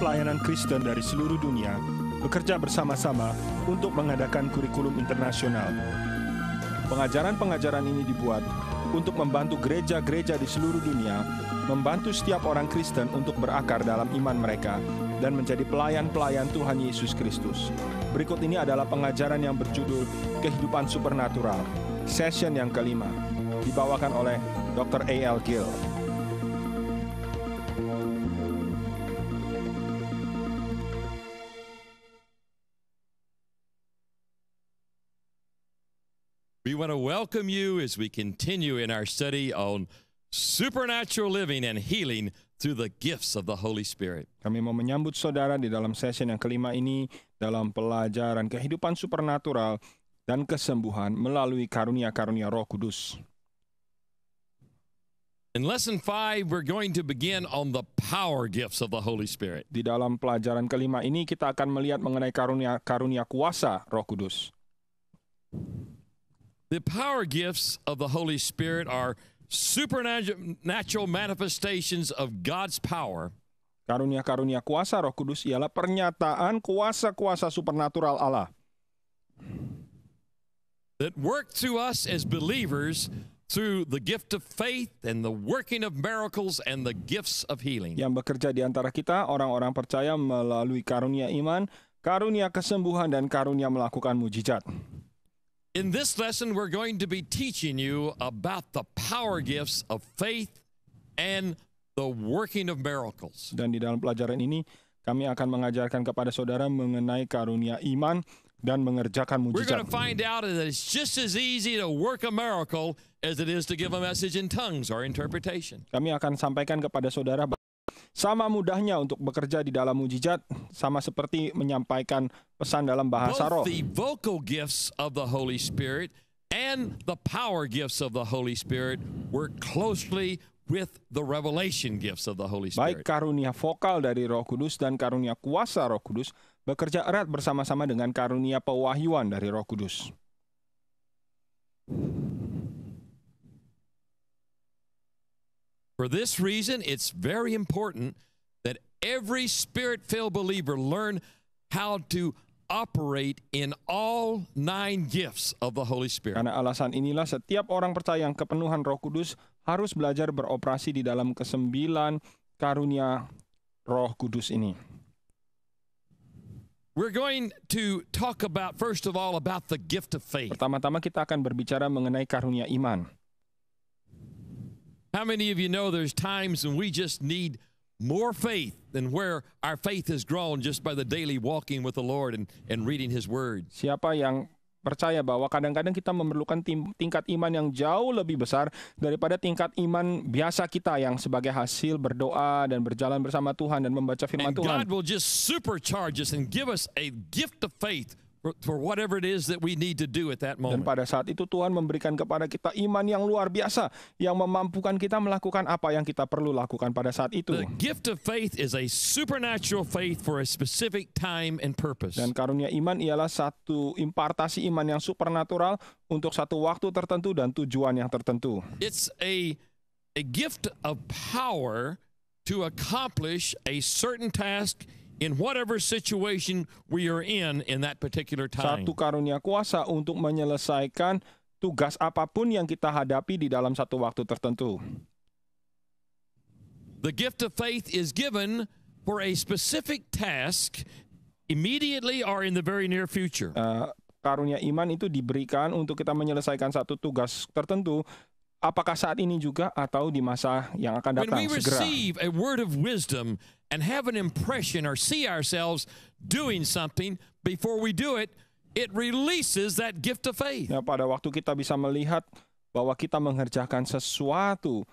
pelayanan Kristen dari seluruh dunia bekerja bersama-sama untuk mengadakan kurikulum internasional. Pengajaran-pengajaran ini dibuat untuk membantu gereja-gereja di seluruh dunia membantu setiap orang Kristen untuk berakar dalam iman mereka dan menjadi pelayan-pelayan Tuhan Yesus Kristus. Berikut ini adalah pengajaran yang berjudul Kehidupan Supernatural, session yang kelima, dibawakan oleh Dr. A.L. Gill. want to welcome you as we continue in our study on supernatural living and healing through the gifts of the Holy Spirit. Kami mau menyambut saudara di dalam session yang kelima ini dalam pelajaran kehidupan supernatural dan kesembuhan melalui karunia-karunia Roh Kudus. In lesson 5 we're going to begin on the power gifts of the Holy Spirit. Di dalam pelajaran kelima ini kita akan melihat mengenai karunia-karunia kuasa Roh Kudus. The power gifts of the Holy Spirit are supernatural manifestations of God's power. Karunia-karunia kuasa Roh Kudus ialah pernyataan kuasa-kuasa supernatural Allah. That work through us as believers through the gift of faith and the working of miracles and the gifts of healing. Yang bekerja di antara kita orang-orang percaya melalui karunia iman, karunia kesembuhan dan karunia melakukan mujizat. In this lesson, we're going to be teaching you about the power gifts of faith and the working of miracles. Dan di dalam pelajaran ini, kami akan mengajarkan kepada saudara mengenai karunia iman dan mengerjakan mujizat. We're going to find out that it's just as easy to work a miracle as it is to give a message in tongues or interpretation. Kami akan sampaikan kepada saudara Sama mudahnya untuk bekerja di dalam mujizat, sama seperti menyampaikan pesan dalam bahasa roh. The vocal gifts of the Holy Spirit and the power gifts of the Holy Spirit work closely with the revelation gifts of the Holy Spirit. Baik karunia vokal dari Roh Kudus dan karunia kuasa Roh Kudus bekerja erat bersama-sama dengan karunia pewahyuan dari Roh Kudus. For this reason, it's very important that every spirit filled believer learn how to operate in all nine gifts of the Holy Spirit. Karena alasan inilah setiap orang percaya yang kepenuhan Roh Kudus harus belajar beroperasi di dalam kesembilan karunia Roh Kudus ini. We're going to talk about first of all about the gift of faith. Pertama-tama kita akan berbicara mengenai karunia iman. How many of you know there's times when we just need more faith than where our faith has grown just by the daily walking with the Lord and, and reading His Word? Siapa yang percaya bahwa kadang-kadang kita memerlukan tim, tingkat iman yang jauh lebih besar daripada tingkat iman biasa kita yang sebagai hasil berdoa dan berjalan bersama Tuhan dan membaca firman and Tuhan. God will just supercharge us and give us a gift of faith for whatever it is that we need to do at that moment. Dan pada saat itu Tuhan memberikan kepada kita iman yang luar biasa yang memampukan kita melakukan apa yang kita perlu lakukan pada saat itu. The gift of faith is a supernatural faith for a specific time and purpose. Dan karunia iman ialah satu impartasi iman yang supernatural untuk satu waktu tertentu dan tujuan yang tertentu. It's a a gift of power to accomplish a certain task in whatever situation we are in in that particular time. Satu karunia kuasa untuk menyelesaikan tugas apapun yang kita hadapi di dalam satu waktu tertentu. The gift of faith is given for a specific task immediately or in the very near future. Uh, karunia iman itu diberikan untuk kita menyelesaikan satu tugas tertentu apakah saat ini juga atau di masa yang akan datang When we segera. Receive a word of wisdom, and have an impression or see ourselves doing something before we do it, it releases that gift of faith. Nah, pada waktu kita bisa melihat bahwa kita mengerjakan sesuatu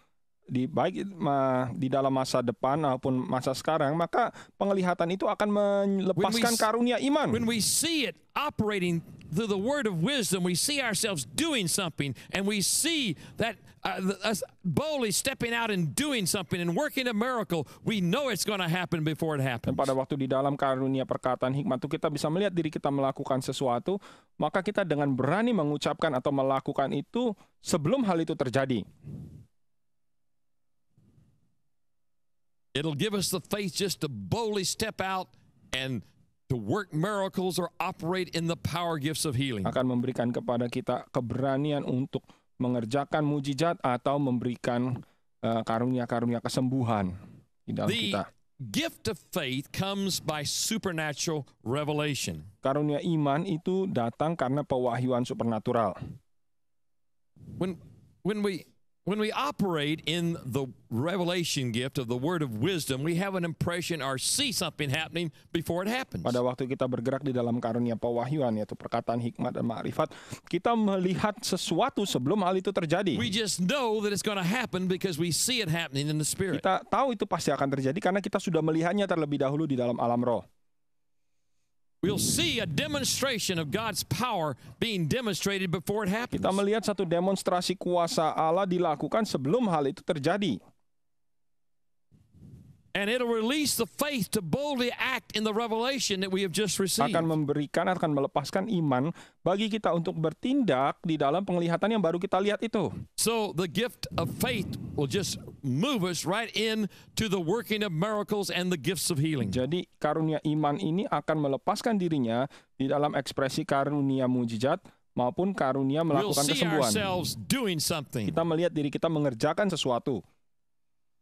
di baik ma, di dalam masa depan maupun masa sekarang maka penglihatan itu akan melepaskan we, karunia iman. When we see it operating through the word of wisdom, we see ourselves doing something and we see that uh, us boldly stepping out and doing something and working a miracle, we know it's going to happen before it happens. Dan pada waktu di dalam karunia perkataan hikmat itu kita bisa melihat diri kita melakukan sesuatu, maka kita dengan berani mengucapkan atau melakukan itu sebelum hal itu terjadi. It'll give us the faith just to boldly step out and to work miracles or operate in the power gifts of healing. Akan memberikan kepada kita keberanian untuk mengerjakan mujizat atau memberikan eh, karunia-karunia uh, kesembuhan di dalam the kita. Gift of faith comes by supernatural revelation. Karunia iman itu datang karena pewahyuan supernatural. When when we When we operate in the revelation gift of the word of wisdom, we have an impression or see something happening before it happens. Pada waktu kita bergerak di dalam karunia pewahyuan yaitu perkataan hikmat dan makrifat, kita melihat sesuatu sebelum hal itu terjadi. We just know that it's going to happen because we see it happening in the spirit. Kita tahu itu pasti akan terjadi karena kita sudah melihatnya terlebih dahulu di dalam alam roh. We'll see a demonstration of God's power being demonstrated before it happens. Kita melihat satu demonstrasi kuasa Allah dilakukan sebelum hal itu terjadi. And it'll release the faith to boldly act in the revelation that we have just received. Akan memberikan, akan melepaskan iman bagi kita untuk bertindak di dalam penglihatan yang baru kita lihat itu. So the gift of faith will just move us right in to the working of miracles and the gifts of healing. Jadi karunia iman ini akan melepaskan dirinya di dalam ekspresi karunia mujizat maupun karunia melakukan kesembuhan. Kita melihat diri kita mengerjakan sesuatu.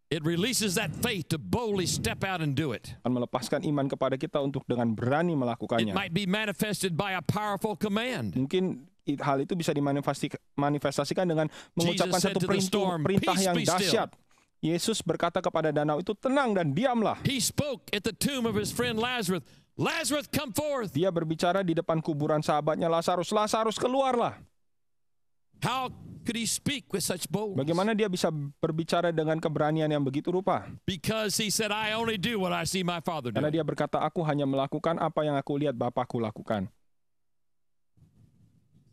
It releases that faith to boldly step out and do it. Akan melepaskan iman kepada kita untuk dengan berani melakukannya. It might be manifested by a powerful command. Mungkin hal itu bisa dimanifestasikan dengan mengucapkan satu perintah, perintah yang dahsyat. Yesus berkata kepada danau itu, "Tenang dan diamlah." He spoke at the tomb of his friend Lazarus. Lazarus, come forth. Dia berbicara di depan kuburan sahabatnya Lazarus. Lazarus, keluarlah. How could he speak with such boldness? Bagaimana dia bisa berbicara dengan keberanian yang begitu rupa? Because he said, I only do what I see my father do. Karena dia berkata, aku hanya melakukan apa yang aku lihat bapakku lakukan.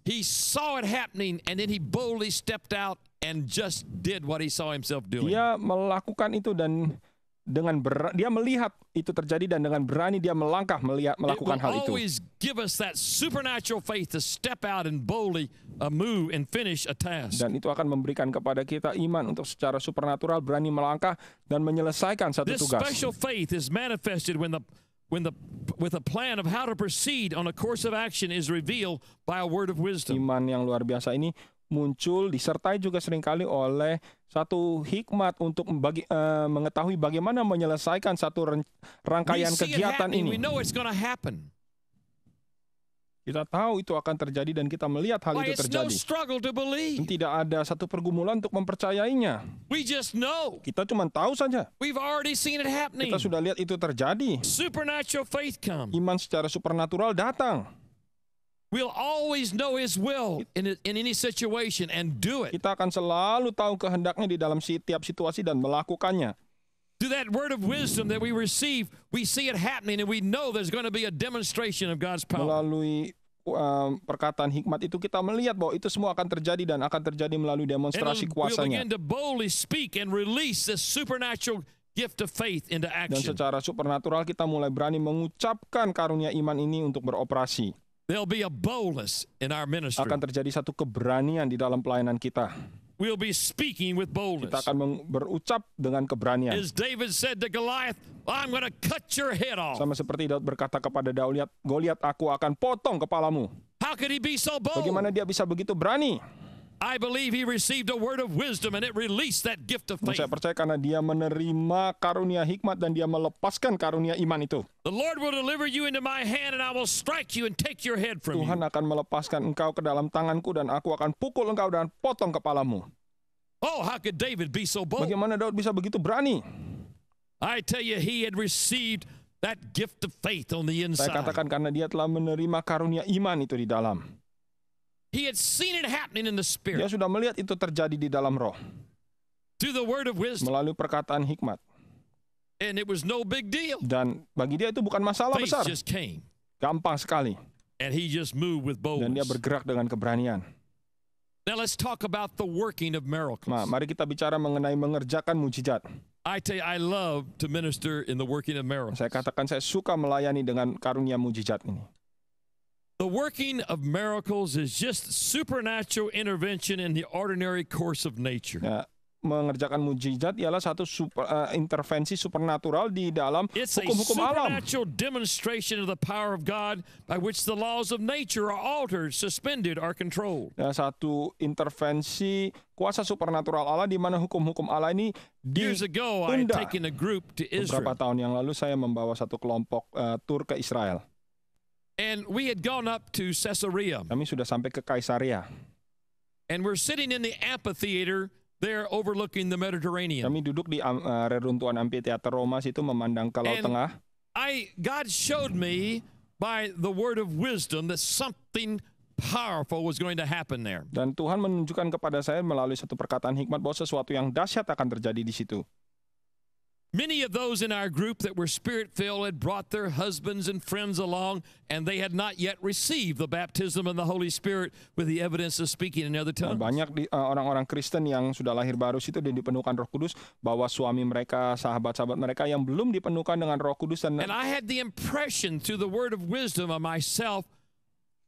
He saw it happening and then he boldly stepped out and just did what he saw himself doing. Dia melakukan itu dan dengan ber, dia melihat itu terjadi dan dengan berani dia melangkah melihat melakukan hal itu. Dan itu akan memberikan kepada kita iman untuk secara supernatural berani melangkah dan menyelesaikan satu tugas. This special faith is manifested when the when the with a plan of how to proceed on a course of action is revealed by a word of wisdom. Iman yang luar biasa ini muncul disertai juga seringkali oleh satu hikmat untuk bagi, uh, eh, mengetahui bagaimana menyelesaikan satu rangkaian kegiatan ini. Kita tahu itu akan terjadi dan kita melihat hal itu terjadi. Tidak ada satu pergumulan untuk mempercayainya. Kita cuma tahu saja. Kita sudah lihat itu terjadi. Iman secara supernatural datang. We'll always know His will in, in any situation and do it. Kita akan selalu tahu kehendaknya di dalam setiap situasi dan melakukannya. To that word of wisdom that we receive, we see it happening and we know there's going to be a demonstration of God's power. Melalui um, perkataan hikmat itu kita melihat bahwa itu semua akan terjadi dan akan terjadi melalui demonstrasi kuasanya. And and we'll begin to boldly speak release the supernatural gift of faith into action. Dan secara supernatural kita mulai berani mengucapkan karunia iman ini untuk beroperasi. There'll be a boldness in our ministry. Akan terjadi satu keberanian di dalam pelayanan kita. We'll be speaking with boldness. Kita akan berucap dengan keberanian. As David said to Goliath, I'm going to cut your head off. Sama seperti Daud berkata kepada Goliat, Goliat, aku akan potong kepalamu. How could he be so bold? Bagaimana dia bisa begitu berani? I believe he received a word of wisdom and it released that gift of faith. Saya percaya karena dia menerima karunia hikmat dan dia melepaskan karunia iman itu. The Lord will deliver you into my hand and I will strike you and take your head from you. Tuhan akan melepaskan engkau ke dalam tanganku dan aku akan pukul engkau dan potong kepalamu. Oh, how could David be so bold? Bagaimana Daud bisa begitu berani? I tell you he had received that gift of faith on the inside. Saya katakan karena dia telah menerima karunia iman itu di dalam. He had seen it happening in the spirit. Dia sudah melihat itu terjadi di dalam roh. Through the word of wisdom. Melalui perkataan hikmat. And it was no big deal. Dan bagi dia itu bukan masalah Faith besar. Just came. Gampang sekali. And he just moved with boldness. Dan dia bergerak dengan keberanian. Now let's talk about the working of miracles. Nah, mari kita bicara mengenai mengerjakan mujizat. I tell you, I love to minister in the working of miracles. Saya katakan saya suka melayani dengan karunia mujizat ini. The working of miracles is just supernatural intervention in the ordinary course of nature. Ya, mengerjakan mujizat ialah satu super, uh, intervensi supernatural di dalam hukum-hukum alam. It's a supernatural demonstration of the power of God by which the laws of nature are altered, suspended, or controlled. Ya, satu intervensi kuasa supernatural Allah di mana hukum-hukum Allah ini ditunda. Beberapa tahun yang lalu saya membawa satu kelompok uh, tur ke Israel. And we had gone up to Caesarea. Kami sudah sampai ke Kaisaria. And we're sitting in the amphitheater there overlooking the Mediterranean. Kami duduk di uh, reruntuhan amphitheater Roma situ memandang ke laut and tengah. I God showed me by the word of wisdom that something powerful was going to happen there. Dan Tuhan menunjukkan kepada saya melalui satu perkataan hikmat bahwa sesuatu yang dahsyat akan terjadi di situ. Many of those in our group that were spirit filled had brought their husbands and friends along, and they had not yet received the baptism of the Holy Spirit with the evidence of speaking in other tongues. Banyak eh, orang-orang Kristen yang sudah lahir baru itu dipenuhkan Roh Kudus, bahwa suami mereka, sahabat-sahabat mereka yang belum dipenuhkan dengan Roh Kudus dan. And I had the impression through the word of wisdom of myself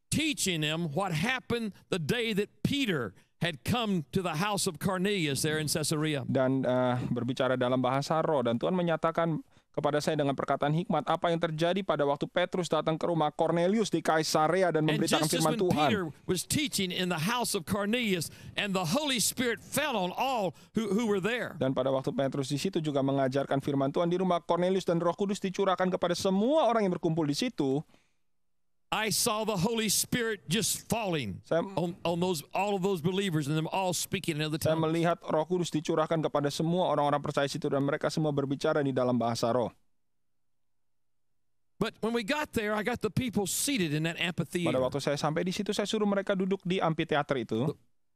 teaching them what happened the day that Peter had come to the house of Cornelius there in Caesarea. Dan uh, berbicara dalam bahasa roh dan Tuhan menyatakan kepada saya dengan perkataan hikmat apa yang terjadi pada waktu Petrus datang ke rumah Cornelius di Kaisarea dan memberitakan firman Tuhan. Peter was teaching in the house of Cornelius and the Holy Spirit fell on all who, who were there. Dan pada waktu Petrus di situ juga mengajarkan firman Tuhan di rumah Cornelius dan Roh Kudus dicurahkan kepada semua orang yang berkumpul di situ. I saw the Holy Spirit just falling saya, on, on those all of those believers and them all speaking in other tongues. Saya melihat Roh Kudus dicurahkan kepada semua orang-orang percaya situ dan mereka semua berbicara di dalam bahasa roh. But when we got there, I got the people seated in that amphitheater. Pada waktu saya sampai di situ, saya suruh mereka duduk di amphitheater itu.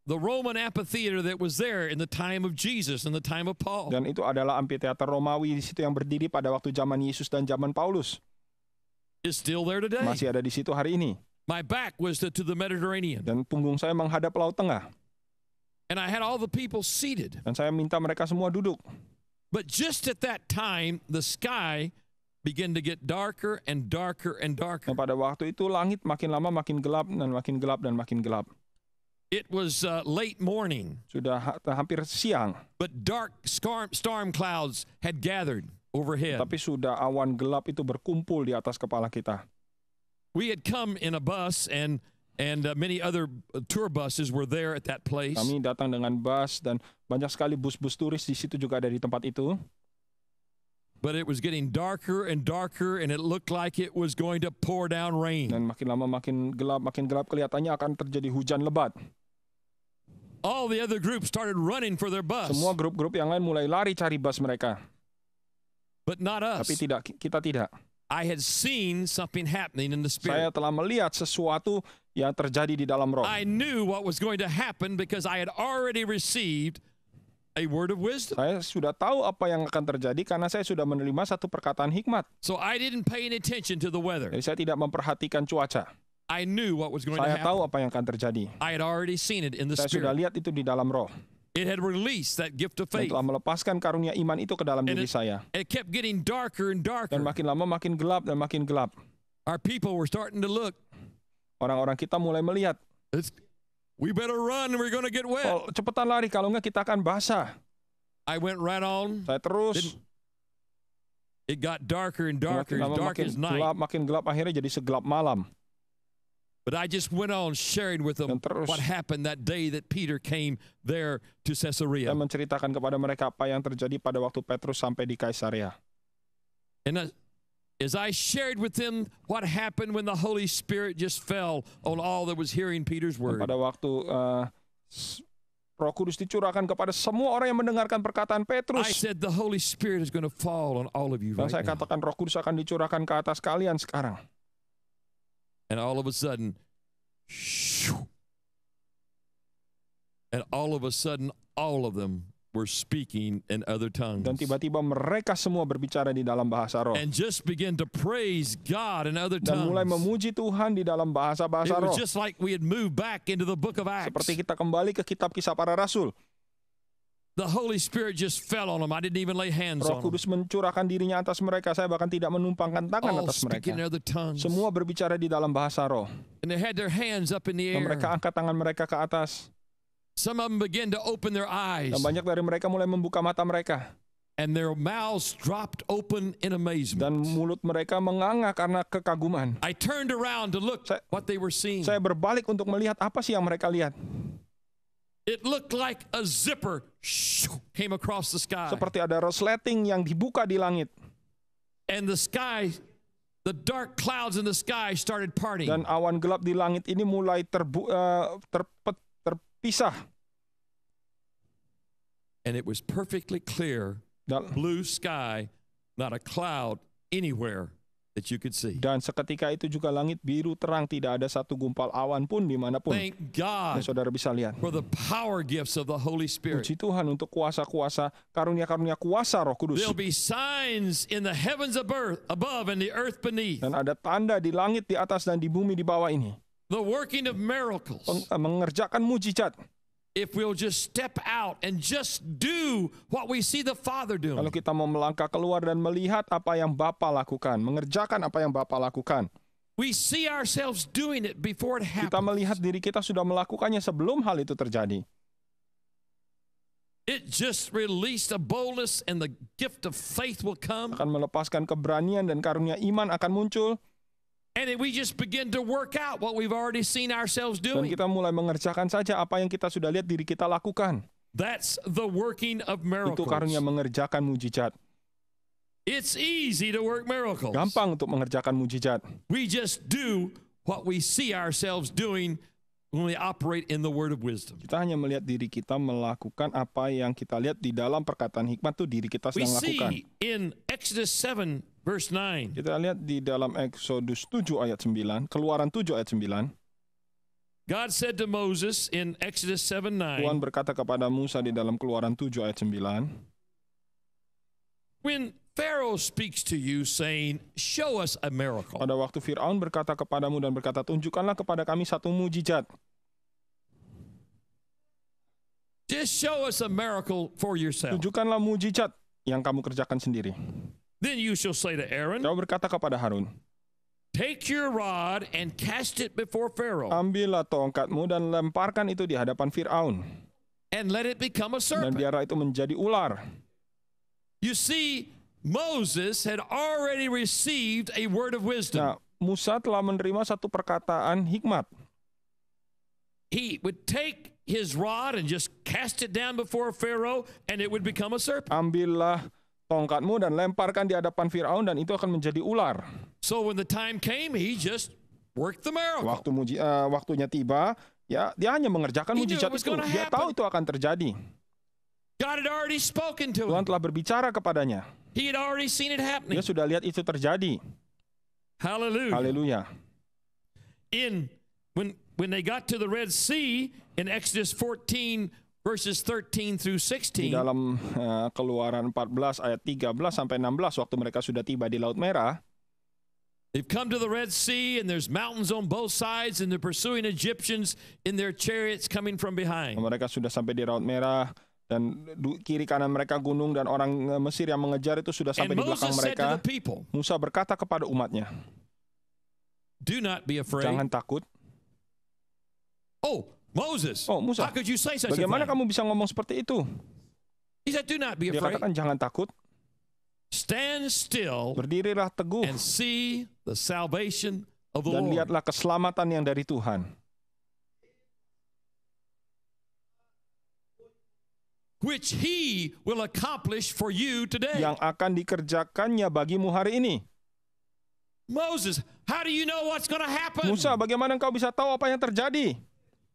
The, Roman amphitheater that was there in the time of Jesus and the time of Paul. Dan itu adalah amphitheater Romawi di situ yang berdiri pada waktu zaman Yesus dan zaman Paulus is still there today. Masih ada di situ hari ini. My back was to, to the Mediterranean. Dan punggung saya menghadap Laut Tengah. And I had all the people seated. Dan saya minta mereka semua duduk. But just at that time, the sky began to get darker and darker and darker. Dan pada waktu itu langit makin lama makin gelap dan makin gelap dan makin gelap. It was uh, late morning. Sudah ha hampir siang. But dark storm, storm clouds had gathered overhead. Tapi sudah awan gelap itu berkumpul di atas kepala kita. We had come in a bus and and uh, many other uh, tour buses were there at that place. Kami datang dengan bus dan banyak sekali bus-bus turis di situ juga ada di tempat itu. But it was getting darker and darker and it looked like it was going to pour down rain. Dan makin lama makin gelap, makin gelap kelihatannya akan terjadi hujan lebat. All the other groups started running for their bus. Semua grup-grup yang lain mulai lari cari bus mereka but not us. Tapi tidak kita tidak. I had seen something happening in the spirit. Saya telah melihat sesuatu yang terjadi di dalam roh. I knew what was going to happen because I had already received a word of wisdom. Saya sudah tahu apa yang akan terjadi karena saya sudah menerima satu perkataan hikmat. So I didn't pay any attention to the weather. Jadi saya tidak memperhatikan cuaca. I knew what was going saya to happen. Saya tahu apa yang akan terjadi. I had already seen it in the saya spirit. Saya sudah lihat itu di dalam roh. It had released that gift of faith. Dan telah melepaskan karunia iman itu ke dalam and diri it, saya. It kept getting darker and darker. Dan makin lama makin gelap dan makin gelap. Our people were starting to look. Orang-orang kita mulai melihat. It's, we better run, we're gonna get wet. Oh, cepetan lari, kalau enggak kita akan basah. I went right on. Saya terus. Didn't, it got darker and darker, makin lama, makin as night. Gelap, makin gelap akhirnya jadi segelap malam. But I just went on sharing with them terus, what happened that day that Peter came there to Caesarea. Dan menceritakan kepada mereka apa yang terjadi pada waktu Petrus sampai di Kaisaria. And as I shared with them what happened when the Holy Spirit just fell on all that was hearing Peter's word. Dan pada waktu uh, Roh Kudus dicurahkan kepada semua orang yang mendengarkan perkataan Petrus. I said the Holy Spirit is going to fall on all of you right? Dan saya katakan Roh Kudus akan dicurahkan ke atas kalian sekarang. And all of a sudden, shoo, and all of a sudden, all of them were speaking in other tongues. Dan tiba-tiba mereka semua berbicara di dalam bahasa roh. And just begin to praise God in other tongues. Dan mulai memuji Tuhan di dalam bahasa-bahasa roh. It was just like we had moved back into the book of Acts. Seperti kita kembali ke kitab kisah para rasul. The Holy Spirit just fell on them. I didn't even lay hands on them. Roh Kudus mencurahkan dirinya atas mereka. Saya bahkan tidak menumpangkan tangan All oh, atas mereka. Semua berbicara di dalam bahasa roh. And they had their hands up in the air. mereka angkat tangan mereka ke atas. Some of them began to open their eyes. Dan banyak dari mereka mulai membuka mata mereka. And their mouths dropped open in amazement. Dan mulut mereka menganga karena kekaguman. I turned around to look saya, what they were seeing. Saya berbalik untuk melihat apa sih yang mereka lihat. It looked like a zipper came across the sky. Seperti ada resleting yang dibuka di langit. And the sky the dark clouds in the sky started parting. Dan awan gelap di langit ini mulai terbu uh, terpet, terpisah. And it was perfectly clear. blue sky, not a cloud anywhere that you could see. Dan seketika itu juga langit biru terang, tidak ada satu gumpal awan pun dimanapun. Thank God. Dan saudara bisa lihat. For the power gifts of the Holy Spirit. Puji Tuhan untuk kuasa-kuasa karunia-karunia kuasa Roh Kudus. There'll be signs in the heavens above, and the earth beneath. Dan ada tanda di langit di atas dan di bumi di bawah ini. The working of miracles. Eh, mengerjakan mujizat if we'll just step out and just do what we see the Father doing. Kalau kita mau melangkah keluar dan melihat apa yang Bapa lakukan, mengerjakan apa yang Bapa lakukan. We see ourselves doing it before it happens. Kita melihat diri kita sudah melakukannya sebelum hal itu terjadi. It just released a boldness and the gift of faith will come. Akan melepaskan keberanian dan karunia iman akan muncul. And we just begin to work out what we've already seen ourselves doing. Dan kita mulai mengerjakan saja apa yang kita sudah lihat diri kita lakukan. That's the working of miracles. Itu karunia mengerjakan mujizat. It's easy to work miracles. Gampang untuk mengerjakan mujizat. We just do what we see ourselves doing when we operate in the word of wisdom. Kita hanya melihat diri kita melakukan apa yang kita lihat di dalam perkataan hikmat itu diri kita sedang we lakukan. We see in Exodus 7 Verse 9. Kita lihat di dalam Exodus 7 ayat 9, Keluaran 7 ayat 9. God said to Moses in Exodus 7:9. Tuhan berkata kepada Musa di dalam Keluaran 7 ayat 9. When Pharaoh speaks to you saying, "Show us a miracle." Pada waktu Firaun berkata kepadamu dan berkata, "Tunjukkanlah kepada kami satu mujizat." Just show us a miracle for yourself. Tunjukkanlah mujizat yang kamu kerjakan sendiri. Then you shall say to Aaron, Kau berkata kepada Harun, Take your rod and cast it before Pharaoh. Ambillah tongkatmu dan lemparkan itu di hadapan Firaun. And let it become a serpent. Dan biarlah itu menjadi ular. You see, Moses had already received a word of wisdom. Nah, Musa telah menerima satu perkataan hikmat. He would take his rod and just cast it down before Pharaoh and it would become a serpent. Ambillah tongkatmu dan lemparkan di hadapan Firaun dan itu akan menjadi ular. So when the time came, he just worked the miracle. Waktu muji, uh, waktunya tiba, ya dia hanya mengerjakan he mujizat itu. Dia tahu itu akan terjadi. God had already spoken to him. Tuhan telah berbicara kepadanya. He had already seen it happening. Dia sudah lihat itu terjadi. Hallelujah. Hallelujah. In when when they got to the Red Sea in Exodus 14 verses 13 through 16. Di dalam uh, Keluaran 14 ayat 13 sampai 16 waktu mereka sudah tiba di Laut Merah. They've come to the Red Sea, and there's mountains on both sides, and they're pursuing Egyptians in their chariots coming from behind. Mereka sudah sampai di Laut Merah dan kiri kanan mereka gunung dan orang eh, Mesir yang mengejar itu sudah sampai and di belakang Moses mereka. People, Musa berkata kepada umatnya, Do not be afraid. Jangan takut. Oh, Moses, oh Musa, how could you say such bagaimana a thing? kamu bisa ngomong seperti itu? He said, Do not be afraid. Dia katakan jangan takut. Stand still Berdirilah teguh and see the salvation of the dan Lord. lihatlah keselamatan yang dari Tuhan. Which he will accomplish for you today. Yang akan dikerjakannya bagimu hari ini. Moses, how do you know what's going to happen? Musa, bagaimana engkau bisa tahu apa yang terjadi?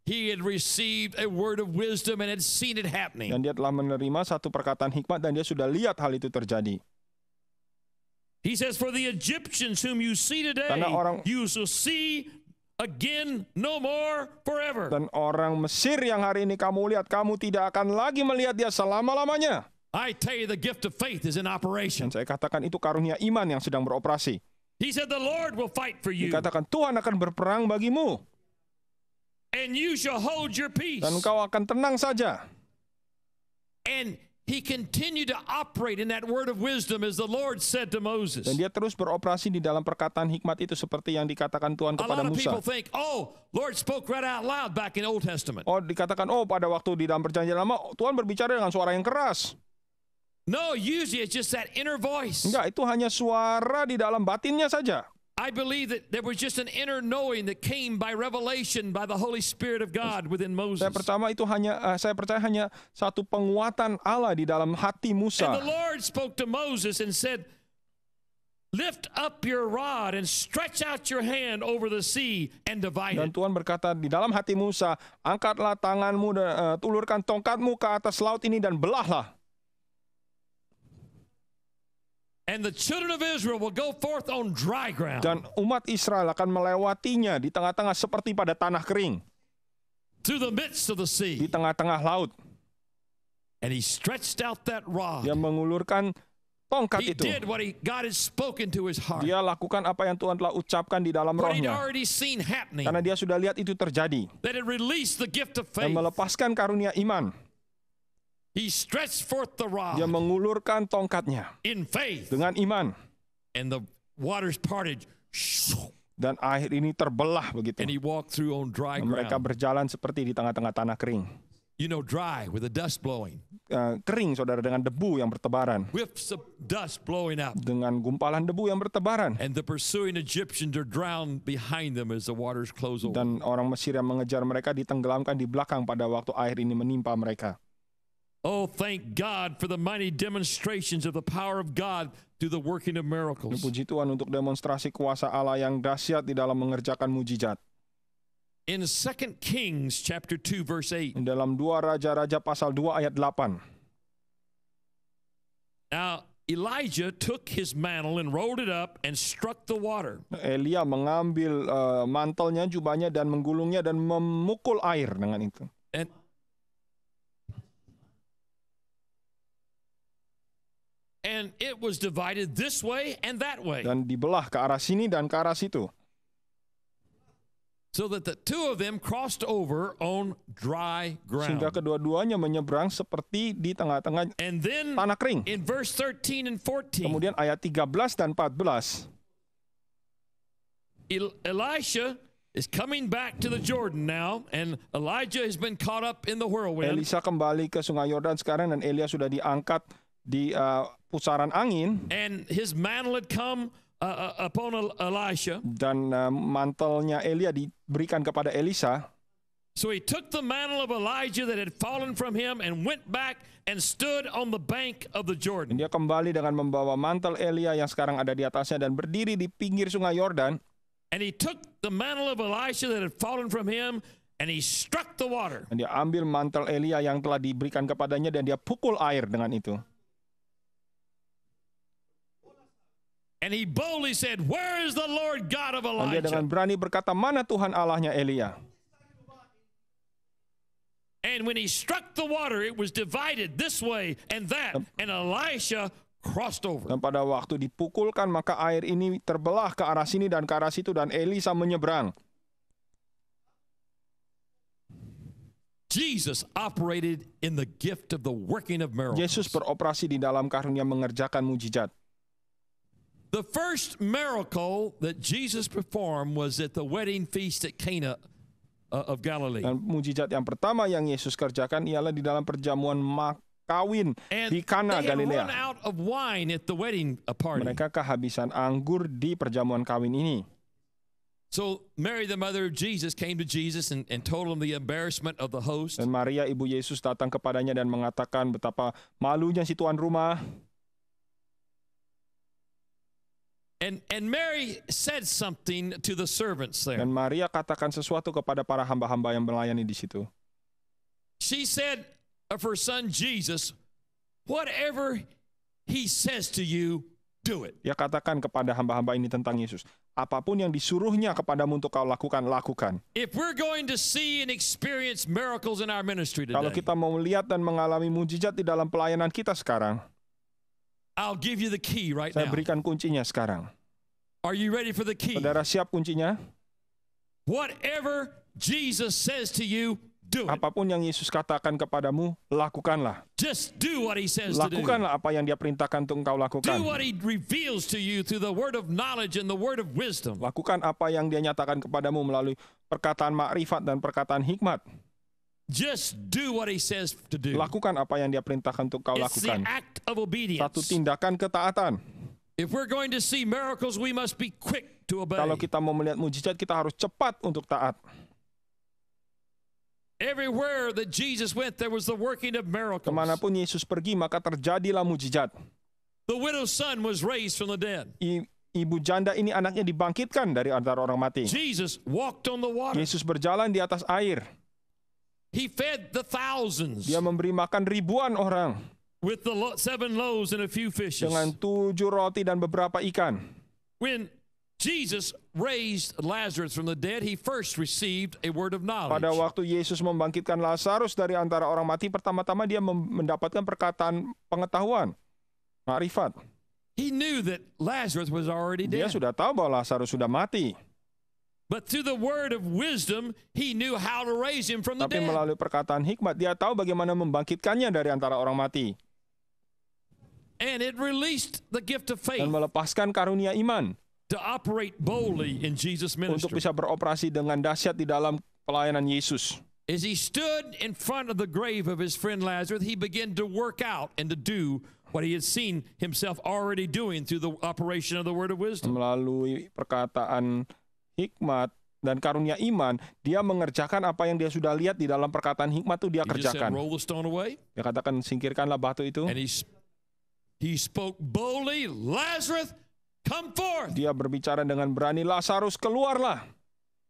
He had received a word of wisdom and had seen it happening. Dan dia telah menerima satu perkataan hikmat dan dia sudah lihat hal itu terjadi. He says, "For the Egyptians whom you see today, orang, you shall see again no more forever." Dan orang Mesir yang hari ini kamu lihat, kamu tidak akan lagi melihat dia selama lamanya. I tell you, the gift of faith is in operation. Dan saya katakan itu karunia iman yang sedang beroperasi. He said, "The Lord will fight for you." Dikatakan Tuhan akan berperang bagimu. Dan kau akan tenang saja. Dan dia terus beroperasi di dalam perkataan hikmat itu seperti yang dikatakan Tuhan kepada Musa. A oh, lot oh, dikatakan, oh, pada waktu di dalam perjanjian lama, Tuhan berbicara dengan suara yang keras. No, usually it's just that inner voice. Enggak, itu hanya suara di dalam batinnya saja. I believe that there was just an inner knowing that came by revelation by the Holy Spirit of God within Moses. Saya pertama itu hanya uh, saya percaya hanya satu penguatan Allah di dalam hati Musa. And the Lord spoke to Moses and said, Lift up your rod and stretch out your hand over the sea and divide it. Dan Tuhan berkata di dalam hati Musa, angkatlah tanganmu dan uh, tulurkan tongkatmu ke atas laut ini dan belahlah. Dan umat Israel akan melewatinya di tengah-tengah seperti pada tanah kering. Di tengah-tengah laut. Dia mengulurkan tongkat itu. Dia lakukan apa yang Tuhan telah ucapkan di dalam rohnya. Karena dia sudah lihat itu terjadi. That Dan melepaskan karunia iman. He stretched forth the rod. Dia mengulurkan tongkatnya in faith. dengan iman. And the waters parted. Dan air ini terbelah begitu. And he walked through on dry ground. Mereka berjalan seperti di tengah-tengah tanah kering. You know, dry with the dust blowing. Uh, kering, saudara, dengan debu yang bertebaran. Dengan gumpalan debu yang bertebaran. Dan orang Mesir yang mengejar mereka ditenggelamkan di belakang pada waktu air ini menimpa mereka. Oh, thank God for the mighty demonstrations of the power of God through the working of miracles. Puji Tuhan untuk demonstrasi kuasa Allah yang dahsyat di dalam mengerjakan mujizat. In 2 Kings chapter 2 verse 8. Dalam 2 Raja-raja pasal 2 ayat 8. Now Elijah took his mantle and rolled it up and struck the water. Elia mengambil uh, eh, mantelnya, jubahnya dan menggulungnya dan memukul air dengan itu. And And it was divided this way and that way. Dan dibelah ke arah sini dan ke arah situ. So that the two of them crossed over on dry ground. Sehingga kedua-duanya menyeberang seperti di tengah-tengah tanah kering. In verse 13 and 14. Kemudian ayat 13 dan 14. Elisha is coming back to the Jordan now, and Elijah has been caught up in the whirlwind. Elisa kembali ke Sungai Yordan sekarang dan Elia sudah diangkat di uh, pusaran angin. And his mantle had come uh, uh upon Elisha. Dan uh, mantelnya Elia diberikan kepada Elisa. So he took the mantle of Elijah that had fallen from him and went back and stood on the bank of the Jordan. Dia kembali dengan membawa mantel Elia yang sekarang ada di atasnya dan berdiri di pinggir sungai Yordan. And he took the mantle of Elisha that had fallen from him and he struck the water. Dan dia ambil mantel Elia yang telah diberikan kepadanya dan dia pukul air dengan itu. And he boldly said, Where is the Lord God of Elijah? Dan dia dengan berani berkata, mana Tuhan Allahnya Elia? And when he struck the water, it was divided this way and that, and Elisha crossed over. Dan pada waktu dipukulkan, maka air ini terbelah ke arah sini dan ke arah situ, dan Elisa menyeberang. Jesus operated in the gift of the working of miracles. Yesus beroperasi di dalam karunia mengerjakan mujizat. The first miracle that Jesus performed was at the wedding feast at Cana uh, of Galilee. Dan mujizat yang pertama yang Yesus kerjakan ialah di dalam perjamuan mak kawin And di Kana Galilea. Uh, Mereka kehabisan anggur di perjamuan kawin ini. So Mary the mother of Jesus came to Jesus and, and told him the embarrassment of the host. Dan Maria ibu Yesus datang kepadanya dan mengatakan betapa malunya si tuan rumah. And, and Mary said something to the servants there. Dan Maria katakan sesuatu kepada para hamba-hamba yang melayani di situ. She said of her son Jesus, whatever he says to you, do it. Ya katakan kepada hamba-hamba ini tentang Yesus, apapun yang disuruhnya kepadamu untuk kau lakukan, lakukan. If we're going to see and experience miracles in our ministry today. Kalau kita mau melihat dan mengalami mujizat di dalam pelayanan kita sekarang. I'll give you the key right Saya berikan kuncinya sekarang. Are you ready for the key? Saudara siap kuncinya? Whatever Jesus says to you, do it. Apapun yang Yesus katakan kepadamu, lakukanlah. Just do what he says lakukanlah to do. apa yang dia perintahkan untuk engkau lakukan. Do what he reveals to you through the word of knowledge and the word of wisdom. Lakukan apa yang dia nyatakan kepadamu melalui perkataan makrifat dan perkataan hikmat. Just do what he says to do. Lakukan apa yang dia perintahkan untuk kau lakukan. It's The act of obedience. Satu tindakan ketaatan. If we're going to see miracles, we must be quick to obey. Kalau kita mau melihat mujizat, kita harus cepat untuk taat. Everywhere that Jesus went, there was the working of miracles. Kemanapun Yesus pergi, maka terjadilah mujizat. The widow's son was raised from the dead. I ibu janda ini anaknya dibangkitkan dari antara orang mati. Jesus walked on the water. Yesus berjalan di atas air. He fed the thousands. Dia memberi makan ribuan orang. With the seven loaves and a few fishes. Dengan tujuh roti dan beberapa ikan. When Jesus raised Lazarus from the dead, he first received a word of knowledge. Pada waktu Yesus membangkitkan Lazarus dari antara orang mati, pertama-tama dia mendapatkan perkataan pengetahuan, makrifat. He knew that Lazarus was already dead. Dia sudah tahu bahwa Lazarus sudah mati. But through the word of wisdom, he knew how to raise him from the Tapi melalui perkataan hikmat, dia tahu bagaimana membangkitkannya dari antara orang mati. And it released the gift of faith. Dan melepaskan karunia iman. To operate boldly in Jesus ministry. Untuk bisa beroperasi dengan dahsyat di dalam pelayanan Yesus. As he stood in front of the grave of his friend Lazarus, he began to work out and to do what he had seen himself already doing through the operation of the word of wisdom. Melalui perkataan hikmat dan karunia iman, dia mengerjakan apa yang dia sudah lihat di dalam perkataan hikmat itu dia kerjakan. dia katakan singkirkanlah batu itu. he spoke boldly, Lazarus, come forth. Dia berbicara dengan berani, Lazarus keluarlah.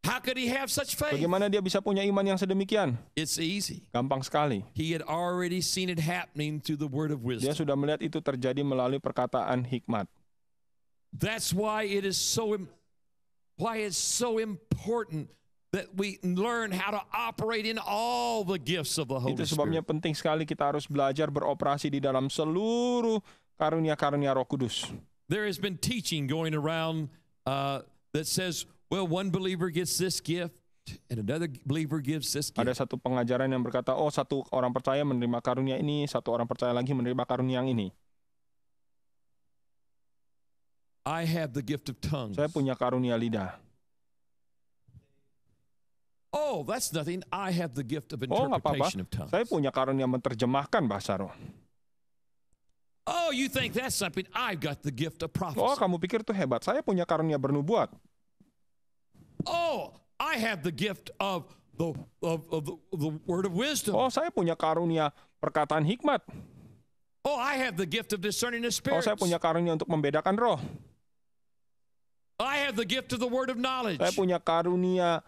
How could he have such faith? Bagaimana dia bisa punya iman yang sedemikian? It's easy. Gampang sekali. He had already seen it happening through the word of wisdom. Dia sudah melihat itu terjadi melalui perkataan hikmat. That's why it is so important why it's so important that we learn how to operate in all the gifts of the Holy Itu sebabnya Spirit. penting sekali kita harus belajar beroperasi di dalam seluruh karunia-karunia Roh Kudus. There has been teaching going around uh, that says, well, one believer gets this gift and another believer gives this gift. Ada satu pengajaran yang berkata, oh, satu orang percaya menerima karunia ini, satu orang percaya lagi menerima karunia yang ini. I have the gift of tongues. Saya punya karunia lidah. Oh, that's nothing. I have the gift of oh, interpretation oh, of tongues. Saya punya karunia menterjemahkan bahasa roh. Oh, you think that's something? I've got the gift of prophecy. Oh, kamu pikir itu hebat. Saya punya karunia bernubuat. Oh, I have the gift of the of, of the, the word of wisdom. Oh, saya punya karunia perkataan hikmat. Oh, I have the gift of discerning the spirits. Oh, saya punya karunia untuk membedakan roh. I have the gift of the word of knowledge. Saya punya karunia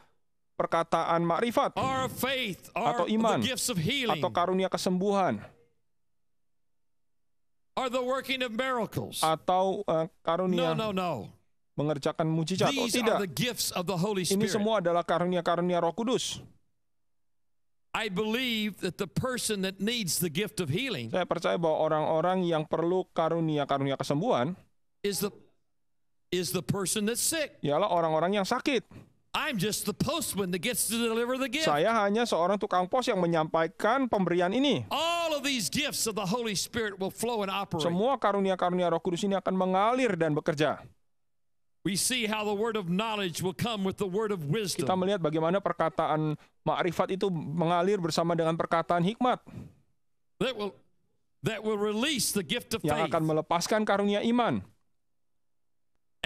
perkataan makrifat our faith, our, atau iman the gifts of healing, atau karunia kesembuhan are the working of miracles. atau uh, karunia no, no, no. mengerjakan mujizat atau oh, tidak. Are the gifts of the Holy Spirit. Ini semua adalah karunia-karunia Roh Kudus. I believe that the person that needs the gift of healing. Saya percaya bahwa orang-orang yang perlu karunia-karunia kesembuhan is the is the person that's sick. Ialah orang-orang yang sakit. I'm just the postman that gets to deliver the gift. Saya hanya seorang tukang pos yang menyampaikan pemberian ini. All of these gifts of the Holy Spirit will flow and operate. Semua karunia-karunia Roh Kudus ini akan mengalir dan bekerja. We see how the word of knowledge will come with the word of wisdom. Kita melihat bagaimana perkataan makrifat itu mengalir bersama dengan perkataan hikmat. That will that will release the gift of faith. Yang akan melepaskan karunia iman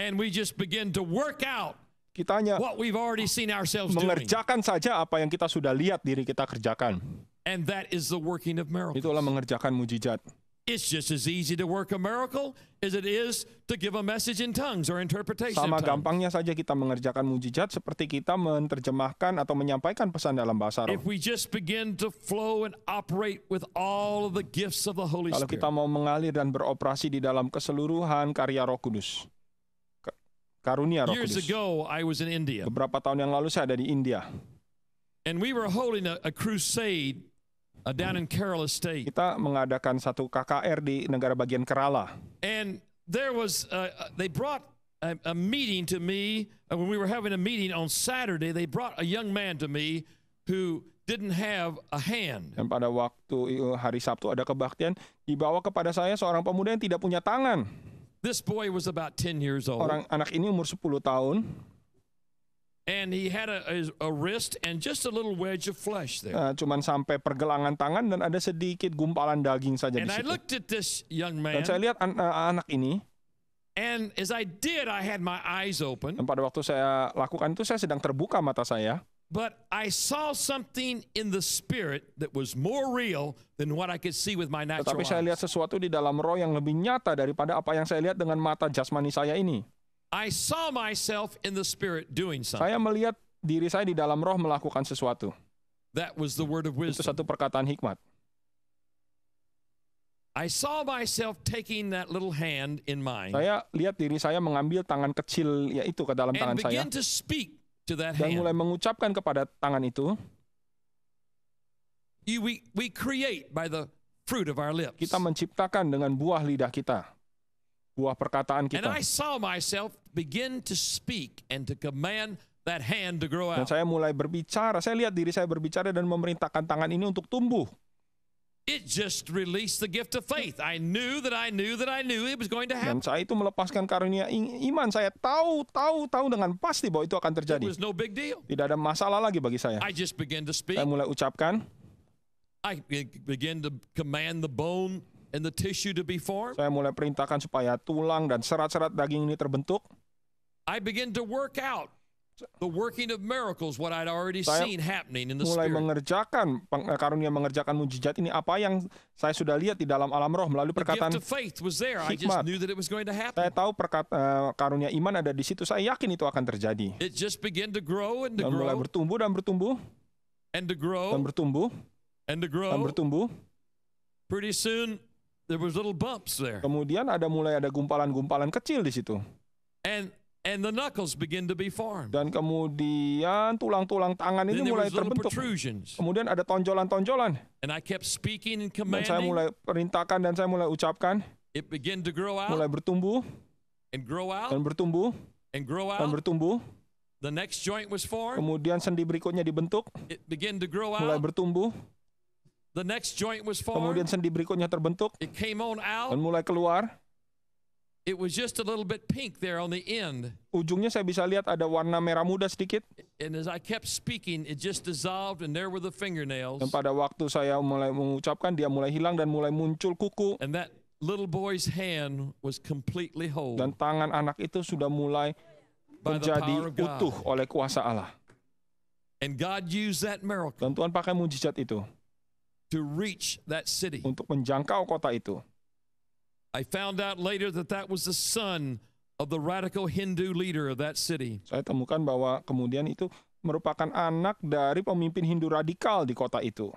and we just begin to work out kita hanya what we've already seen ourselves mengerjakan doing. saja apa yang kita sudah lihat diri kita kerjakan. And that is the working of miracles. Itulah mengerjakan mujizat. It's just as easy to work a miracle as it is to give a message in tongues or interpretation. Sama gampangnya saja kita mengerjakan mujizat seperti kita menerjemahkan atau menyampaikan pesan dalam bahasa roh. If we just begin to flow and operate with all of the gifts of the Holy Spirit. Kalau kita mau mengalir dan beroperasi di dalam keseluruhan karya Roh Kudus karunia Roh Kudus. Beberapa tahun yang lalu saya ada di India. And we were holding a, a crusade uh, down in Kerala state. Kita mengadakan satu KKR di negara bagian Kerala. And there was uh, uh they brought a, a meeting to me and uh, when we were having a meeting on Saturday. They brought a young man to me who didn't have a hand. Dan pada waktu hari Sabtu ada kebaktian dibawa kepada saya seorang pemuda yang tidak punya tangan. This boy was about 10 years old. Orang anak ini umur 10 tahun. And he had a, a, a wrist and just a little wedge of flesh there. Uh, cuman sampai pergelangan tangan dan ada sedikit gumpalan daging saja and di situ. I looked at this young man. Dan saya lihat an uh, anak ini. And as I did, I had my eyes open. Dan pada waktu saya lakukan itu saya sedang terbuka mata saya but I saw something in the spirit that was more real than what I could see with my natural Tetapi saya lihat sesuatu di dalam roh yang lebih nyata daripada apa yang saya lihat dengan mata jasmani saya ini. I saw myself in the spirit doing something. Saya melihat diri saya di dalam roh melakukan sesuatu. That was the word of wisdom. Itu satu perkataan hikmat. I saw myself taking that little hand in mine. Saya lihat diri saya mengambil tangan kecil yaitu ke dalam tangan saya. and begin To speak dan mulai mengucapkan kepada tangan itu. Kita menciptakan dengan buah lidah kita, buah perkataan kita. And I saw myself begin to speak and to command that hand to grow out. Dan saya mulai berbicara. Saya lihat diri saya berbicara dan memerintahkan tangan ini untuk tumbuh. It just released the gift of faith. I knew that I knew that I knew it was going to happen. Dan saya itu melepaskan karunia iman. Saya tahu, tahu, tahu dengan pasti bahwa itu akan terjadi. It was no big deal. Tidak ada masalah lagi bagi saya. I just began to speak. Saya mulai ucapkan. I began to command the bone and the tissue to be formed. Saya mulai perintahkan supaya tulang dan serat-serat daging ini terbentuk. I begin to work out saya mulai mengerjakan karunia mengerjakan mujizat ini apa yang saya sudah lihat di dalam alam roh melalui perkataan hikmat. Saya tahu perkata, eh, karunia iman ada di situ. Saya yakin itu akan terjadi. Dan mulai bertumbuh dan bertumbuh and to grow dan bertumbuh and to grow dan bertumbuh pretty soon there was little bumps there kemudian ada mulai ada gumpalan-gumpalan kecil di situ and And the knuckles begin to be formed. Dan kemudian tulang-tulang tangan ini mulai terbentuk. Kemudian ada tonjolan-tonjolan. And I kept speaking and commanding. Dan saya mulai perintahkan dan saya mulai ucapkan. It began to grow out. Mulai bertumbuh. And grow out. Dan bertumbuh. And grow out. Dan bertumbuh. The next joint was formed. Kemudian sendi berikutnya dibentuk. It began to grow out. Mulai bertumbuh. The next joint was formed. Kemudian sendi berikutnya terbentuk. It came on out. Dan mulai keluar. It was just a little bit pink there on the end. Ujungnya saya bisa lihat ada warna merah muda sedikit. And as I kept speaking, it just dissolved and there were the fingernails. Dan pada waktu saya mulai mengucapkan, dia mulai hilang dan mulai muncul kuku. And that little boy's hand was completely whole. Dan tangan anak itu sudah mulai menjadi utuh oleh kuasa Allah. And God used that miracle. Dan Tuhan pakai mujizat itu. To reach that city. Untuk menjangkau kota itu. I found out later that that was the son of the radical Hindu leader of that city. Saya temukan bahwa kemudian itu merupakan anak dari pemimpin Hindu radikal di kota itu.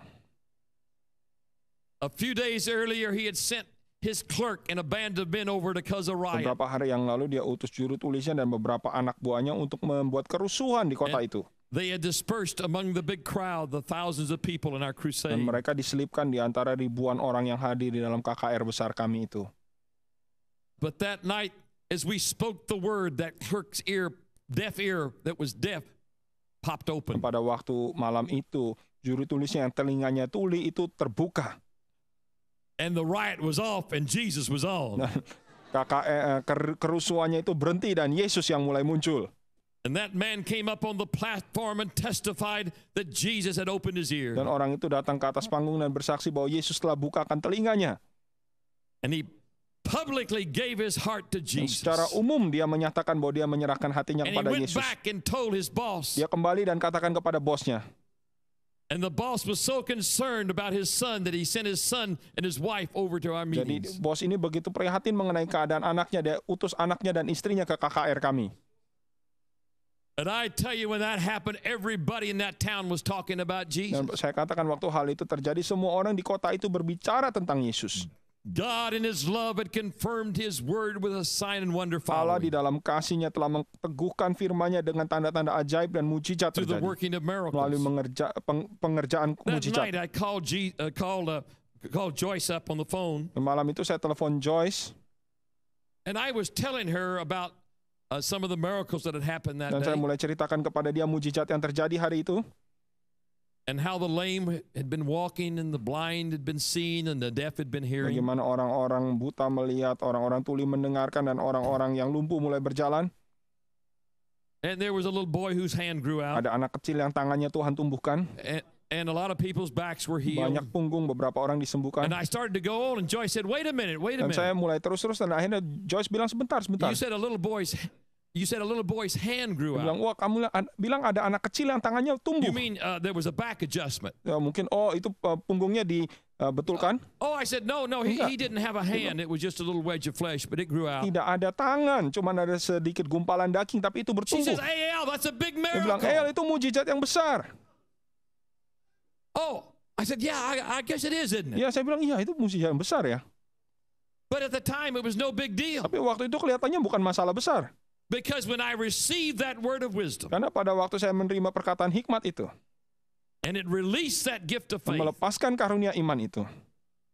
A few days earlier he had sent his clerk and a band of men over to cause a riot. Beberapa hari yang lalu dia utus juru tulisnya dan beberapa anak buahnya untuk membuat kerusuhan di kota and itu. They had dispersed among the big crowd, the thousands of people in our crusade. Dan mereka diselipkan di antara ribuan orang yang hadir di dalam KKR besar kami itu. But that night, as we spoke the word, that clerk's ear, deaf ear that was deaf, popped open. Pada waktu malam itu, juru tulisnya yang telinganya tuli itu terbuka. And the riot was off and Jesus was on. Nah, kakak eh, eh kerusuhannya itu berhenti dan Yesus yang mulai muncul. And that man came up on the platform and testified that Jesus had opened his ear. Dan orang itu datang ke atas panggung dan bersaksi bahwa Yesus telah bukakan telinganya. And he publicly gave his heart to Jesus. Secara umum dia menyatakan bahwa dia menyerahkan hatinya kepada Yesus. and Back told his boss, Dia kembali dan katakan kepada bosnya. And the boss was so concerned about his son that he sent his son and his wife over to our meetings. Jadi bos ini begitu prihatin mengenai keadaan anaknya, dia utus anaknya dan istrinya ke KKR kami. And I tell you, when that happened, everybody in that town was talking about Jesus. Dan saya katakan waktu hal itu terjadi, semua orang di kota itu berbicara tentang Yesus. Hmm. God in his love had confirmed his word with a sign and wonder following. Allah di dalam kasihnya telah meneguhkan firman-Nya dengan tanda-tanda ajaib dan mujizat terjadi. The working of miracles. Melalui mengerja, peng, pengerjaan That mujizat. Night I called, G, uh, called, uh, called Joyce up on the phone. Malam itu saya telepon Joyce. And I was telling her about uh, some of the miracles that had happened that day. Dan saya mulai ceritakan kepada dia mujizat yang terjadi hari itu and how the lame had been walking and the blind had been seen and the deaf had been hearing. Bagaimana orang-orang buta melihat, orang-orang tuli mendengarkan dan orang-orang yang lumpuh mulai berjalan. And there was a little boy whose hand grew out. Ada anak kecil yang tangannya Tuhan tumbuhkan. And, and a lot of people's backs were healed. Banyak punggung beberapa orang disembuhkan. And I started to go on and Joyce said, "Wait a minute, wait a minute." Dan saya mulai terus-terus dan akhirnya Joyce bilang sebentar, sebentar. You said a little boy's You said a little boy's hand grew out. Bilang, wah kamu bilang ada anak kecil yang tangannya tumbuh. You mean uh, there was a back adjustment? Ya, mungkin oh itu uh, punggungnya di uh, betul kan? oh, I said no, no, he, he didn't have a hand. It was just a little wedge of flesh, but it grew out. Tidak ada tangan, cuma ada sedikit gumpalan daging, tapi itu bertumbuh. She says, Al, that's a big miracle. Dia bilang, Al, itu mujizat yang besar. Oh, I said, yeah, I, I guess it is, isn't it? Ya, saya bilang, iya, itu mujizat yang besar ya. But at the time, it was no big deal. Tapi waktu itu kelihatannya bukan masalah besar. Because when I received that word of wisdom, karena pada waktu saya menerima perkataan hikmat itu, and it released that gift of faith, melepaskan karunia iman itu,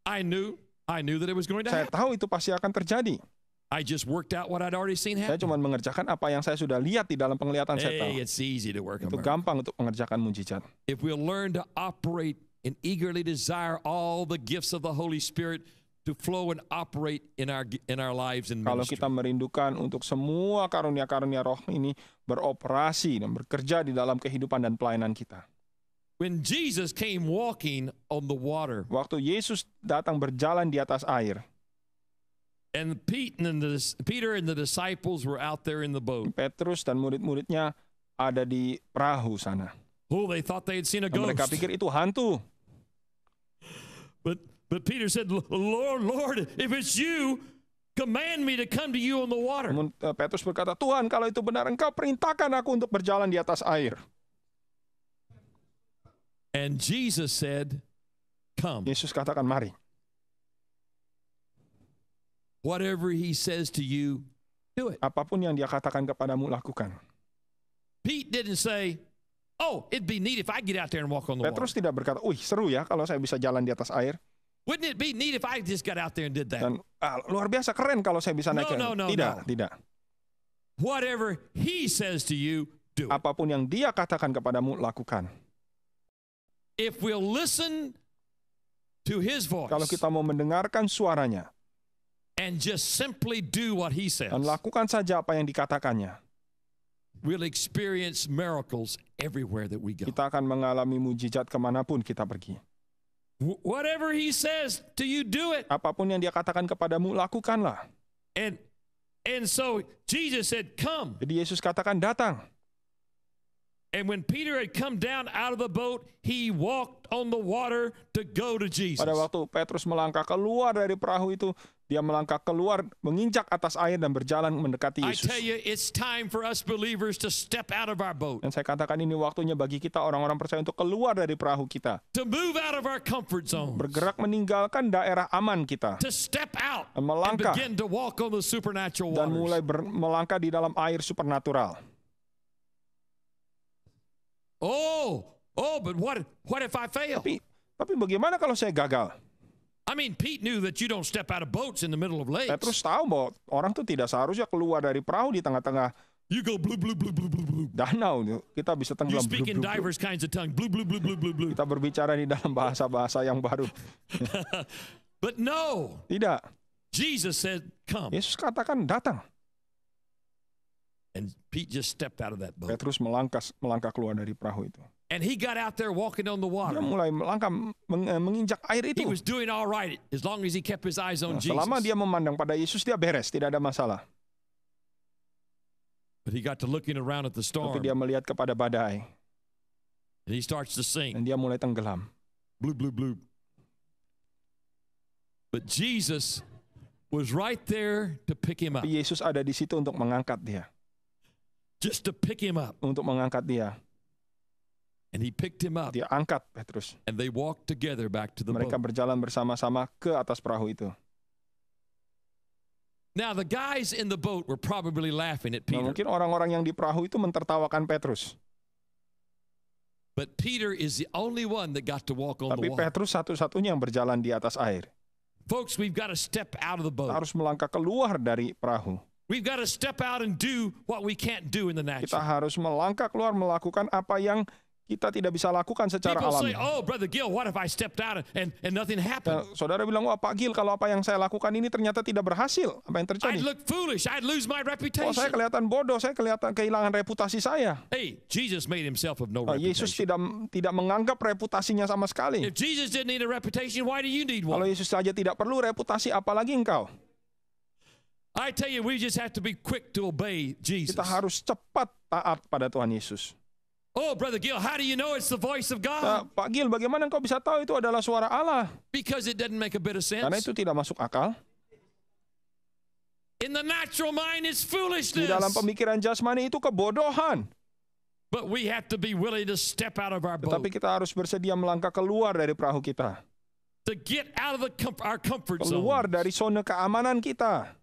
I knew, I knew that it was going to saya happen. Saya tahu itu pasti akan terjadi. I just worked out what I'd already seen happen. Saya cuma mengerjakan apa yang saya sudah lihat di dalam penglihatan hey, saya tahu. It's easy to work itu gampang untuk mengerjakan mujizat. If we we'll learn to operate and eagerly desire all the gifts of the Holy Spirit, to flow and operate in our in our lives and Kalau kita merindukan untuk semua karunia-karunia roh ini beroperasi dan bekerja di dalam kehidupan dan pelayanan kita. When Jesus came walking on the water. Waktu Yesus datang berjalan di atas air. And Peter and the, Peter and the disciples were out there in the boat. Petrus dan murid-muridnya ada di perahu sana. Oh, they thought they had seen a ghost. Dan mereka pikir itu hantu. But But Peter said, Lord, Lord, if it's you, command me to come to you on the water. Namun eh, Petrus berkata, Tuhan, kalau itu benar, engkau perintahkan aku untuk berjalan di atas air. And Jesus said, come. Yesus katakan, mari. Whatever he says to you, do it. Apapun yang dia katakan kepadamu, lakukan. Pete didn't say, Oh, it'd be neat if I get out there and walk on the Petrus water. tidak berkata, "Uy, seru ya kalau saya bisa jalan di atas air." Wouldn't it be neat if I just got out there and did that? Dan, ah, luar biasa keren kalau saya bisa naik. No, no, no, tidak, no. tidak. Whatever he says to you, do. Apapun yang dia katakan kepadamu, lakukan. If we'll listen to his voice. Kalau kita mau mendengarkan suaranya. And just simply do what he says. Dan lakukan saja apa yang dikatakannya. We'll experience miracles everywhere that we go. Kita akan mengalami mujizat kemanapun kita pergi. Whatever he says to you, do it. Apapun yang dia katakan kepadamu, lakukanlah. And and so Jesus said, come. Jadi Yesus katakan, datang. And when Peter had come down out of the boat, he walked on the water to go to Jesus. Pada waktu Petrus melangkah keluar dari perahu itu, dia melangkah keluar, menginjak atas air dan berjalan mendekati Yesus. I tell you, it's time for us believers to step out of our boat. Dan saya katakan ini waktunya bagi kita orang-orang percaya untuk keluar dari perahu kita. To move out of our comfort zone. Bergerak meninggalkan daerah aman kita. To step out. Dan melangkah. And begin to walk on the supernatural waters. Dan mulai ber- melangkah di dalam air supernatural. Oh, oh, but what what if I fail? Tapi, tapi bagaimana kalau saya gagal? I mean, Pete knew that you don't step out of boats in the middle of lakes. Petrus tahu bahwa orang tuh tidak seharusnya keluar dari perahu di tengah-tengah You go blue blue blue blue blue blue. Danau kita bisa tenggelam. You speak in divers kinds of tongue. Blue blue blue blue blue blue. Kita berbicara di dalam bahasa-bahasa yang baru. But no. Tidak. Jesus said, "Come." Yesus katakan datang. And Pete just stepped out of that boat. Petrus melangkah melangkah keluar dari perahu itu. And he got out there walking on the water. Dia mulai melangkah meng, eh, menginjak air itu. He was doing all right as long as he kept his eyes on nah, Jesus. Selama dia memandang pada Yesus dia beres, tidak ada masalah. But he got to looking around at the storm. Tapi dia melihat kepada badai. And he starts to sink. Dan dia mulai tenggelam. Blue blue blue. But Jesus was right there to pick him up. Yesus ada di situ untuk mengangkat dia just to pick him up. Untuk mengangkat dia. And he picked him up. Dia angkat Petrus. And they walked together back to the Mereka boat. berjalan bersama-sama ke atas perahu itu. Now the guys in the boat were probably laughing at nah, Peter. Nah, mungkin orang-orang yang di perahu itu mentertawakan Petrus. But Peter is the only one that got to walk on Tapi the water. Tapi Petrus satu-satunya yang berjalan di atas air. Folks, we've got to step out of the boat. Harus melangkah keluar dari perahu. We've got to step out and do what we can't do in the natural. Kita harus melangkah keluar melakukan apa yang kita tidak bisa lakukan secara People Say, oh, brother Gil, what if I stepped out and, and nothing happened? saudara bilang, wah oh, Pak Gil, kalau apa yang saya lakukan ini ternyata tidak berhasil, apa yang terjadi? I'd look foolish, I'd lose my reputation. Oh, saya kelihatan bodoh, saya kelihatan kehilangan reputasi saya. Hey, Jesus made himself of no oh, reputation. Yesus tidak tidak menganggap reputasinya sama sekali. If Jesus didn't need a reputation, why do you need one? Kalau Yesus saja tidak perlu reputasi, apalagi engkau? I tell you, we just have to be quick to obey Jesus. Kita harus cepat taat pada Tuhan Yesus. Oh, brother Gil, how do you know it's the voice of God? Nah, Pak Gil, bagaimana kau bisa tahu itu adalah suara Allah? Because it doesn't make a bit of sense. Karena itu tidak masuk akal. In the natural mind is foolishness. Di dalam pemikiran jasmani itu kebodohan. But we have to be willing to step out of our boat. Tetapi kita harus bersedia melangkah keluar dari perahu kita. To get out of the com our comfort zone. Keluar dari zona keamanan kita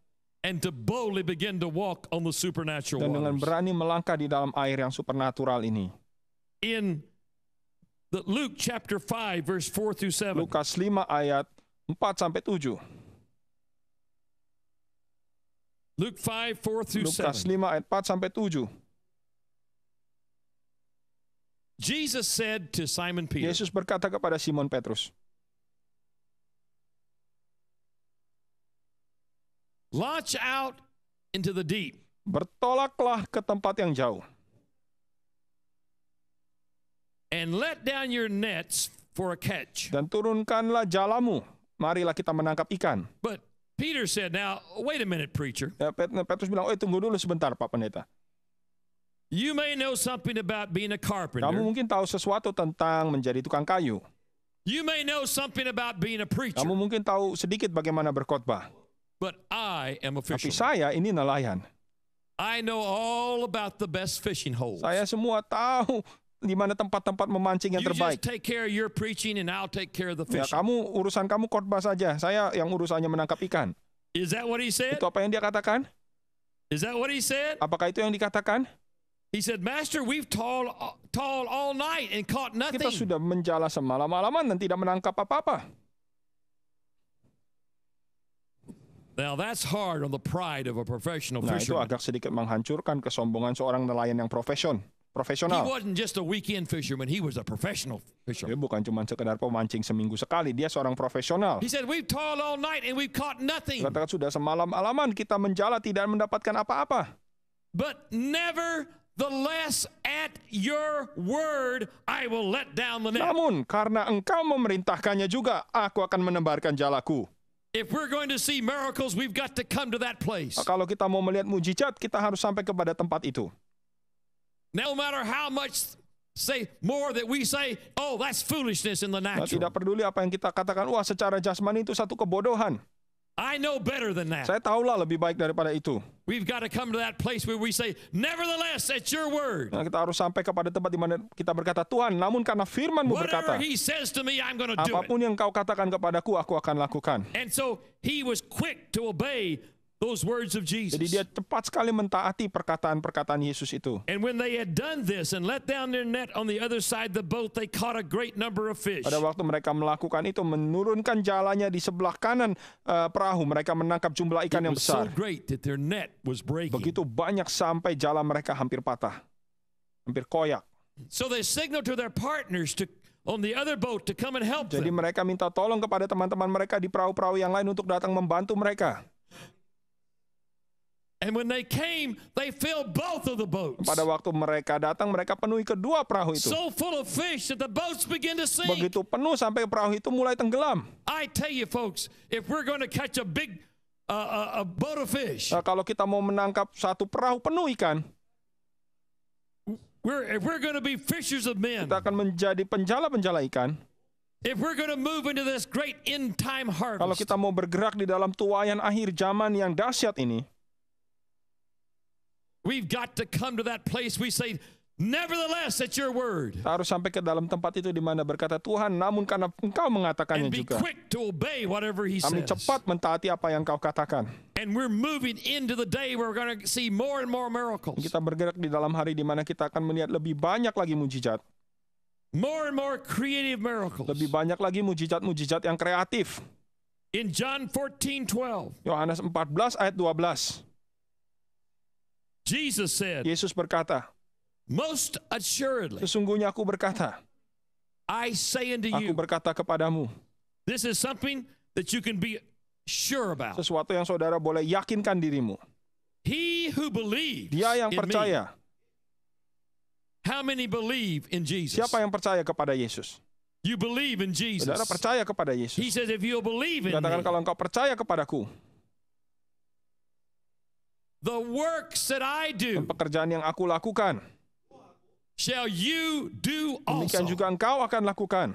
and to boldly begin to walk on the supernatural dan dengan berani melangkah di dalam air yang supernatural ini. In the Luke chapter 5 verse 4 through 7. Lukas 5 ayat 4 sampai 7. Luke 5 4 through 7. Lukas 5 ayat 4 sampai 7. Jesus said to Simon Peter. Yesus berkata kepada Simon Petrus. Launch out into the deep. Bertolaklah ke tempat yang jauh. And let down your nets for a catch. Dan turunkanlah jalamu. Marilah kita menangkap ikan. But Peter said, now wait a minute, preacher. Ya, Petrus bilang, oh tunggu dulu sebentar, Pak Pendeta. You may know something about being a carpenter. Kamu mungkin tahu sesuatu tentang menjadi tukang kayu. You may know something about being a preacher. Kamu mungkin tahu sedikit bagaimana berkhotbah. But I am a fisherman. Tapi saya ini nelayan. I know all about the best fishing holes. Saya semua tahu di mana tempat-tempat memancing yang terbaik. Ya, kamu urusan kamu khotbah saja. Saya yang urusannya menangkap ikan. Is that what he said? Itu apa yang dia katakan? Is that what he said? Apakah itu yang dikatakan? He said, Master, we've tall tall all night and caught nothing. Kita sudah menjala semalam-malaman dan tidak menangkap apa-apa. Now that's hard on the pride of a professional fisherman. nah, itu agak sedikit menghancurkan kesombongan seorang nelayan yang profesion, profesional. He wasn't just a weekend fisherman, he was a professional fisherman. Dia bukan cuma sekedar pemancing seminggu sekali, dia seorang profesional. He said, "We've toiled all night and we've caught nothing." Katakan sudah semalam alaman kita menjala tidak mendapatkan apa-apa. But never the less at your word I will let down the net. Namun karena engkau memerintahkannya juga, aku akan menembarkan jalaku. If we're going to see miracles, we've got to come to that place. Kalau kita mau melihat mujizat, kita harus sampai kepada tempat itu. No matter how much say more that we say, oh, that's foolishness in the nah, natural. tidak peduli apa yang kita katakan, wah secara jasmani itu satu kebodohan. I know better than that. Saya tahulah lebih baik daripada itu. We've got to come to that place where we say, nevertheless, it's your word. Nah, kita harus sampai kepada tempat di mana kita berkata, Tuhan, namun karena Firmanmu berkata, he says to me, I'm do apapun yang kau katakan kepadaku, aku akan lakukan. And so he was quick to obey those words of Jesus. Jadi dia tepat sekali mentaati perkataan-perkataan Yesus itu. And when they had done this and let down their net on the other side the boat, they caught a great number of fish. Pada waktu mereka melakukan itu, menurunkan jalannya di sebelah kanan uh, perahu, mereka menangkap jumlah ikan It yang besar. So great that their net was breaking. Begitu banyak sampai jalan mereka hampir patah, hampir koyak. So they signaled to their partners to on the other boat to come and help them. Jadi mereka minta tolong kepada teman-teman mereka di perahu-perahu yang lain untuk datang membantu mereka. And when they came, they filled both of the boats. Pada waktu mereka datang, mereka penuhi kedua perahu itu. So full of fish that the boats begin to sink. Begitu penuh sampai perahu itu mulai tenggelam. I tell you folks, if we're going to catch a big uh, uh a, boat of fish. Uh, kalau kita mau menangkap satu perahu penuh ikan. We're, if we're going to be fishers of men. Kita akan menjadi penjala-penjala ikan. If we're going to move into this great end time harvest. Kalau kita mau bergerak di dalam tuayan akhir zaman yang dahsyat ini. We've got to come to that place we say, Nevertheless, at your word. harus sampai ke dalam tempat itu di mana berkata Tuhan, namun karena engkau mengatakannya juga. And be Quick to obey whatever he says. Kami cepat mentaati apa yang kau katakan. And we're moving into the day where we're going to see more and more miracles. Kita bergerak di dalam hari di mana kita akan melihat lebih banyak lagi mujizat. More and more creative miracles. Lebih banyak lagi mujizat-mujizat yang kreatif. In John 14:12. Yohanes 14 ayat 12. Jesus said, Yesus berkata, Most assuredly, sesungguhnya aku berkata, I say unto you, aku berkata kepadamu, this is something that you can be sure about. Sesuatu yang saudara boleh yakinkan dirimu. He who believes Dia yang percaya. Me. How many believe in Jesus? Siapa yang percaya kepada Yesus? You believe in Jesus. Saudara percaya kepada Yesus. He says if you believe in Katakan kalau engkau percaya kepadaku the works that I do. Dan pekerjaan yang aku lakukan. Shall you do also. Demikian juga engkau akan lakukan.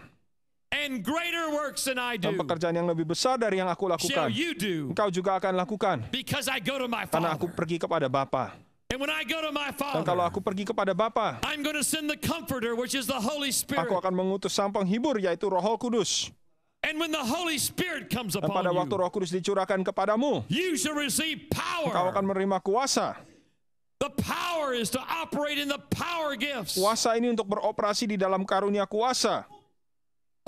And greater works than I do. Dan pekerjaan yang lebih besar dari yang aku lakukan. Shall you do. Engkau juga akan lakukan. Because I go to my Father. Karena aku pergi kepada Bapa. And when I go to my Father, Dan kalau aku pergi kepada Bapa, I'm going to send the Comforter, which is the Holy Spirit. Aku akan mengutus Sang Penghibur, yaitu Roh Kudus. And when the Holy Spirit comes upon Dan pada waktu Roh Kudus dicurahkan kepadamu, you shall receive power. Kau akan menerima kuasa. The power is to operate in the power gifts. Kuasa ini untuk beroperasi di dalam karunia kuasa.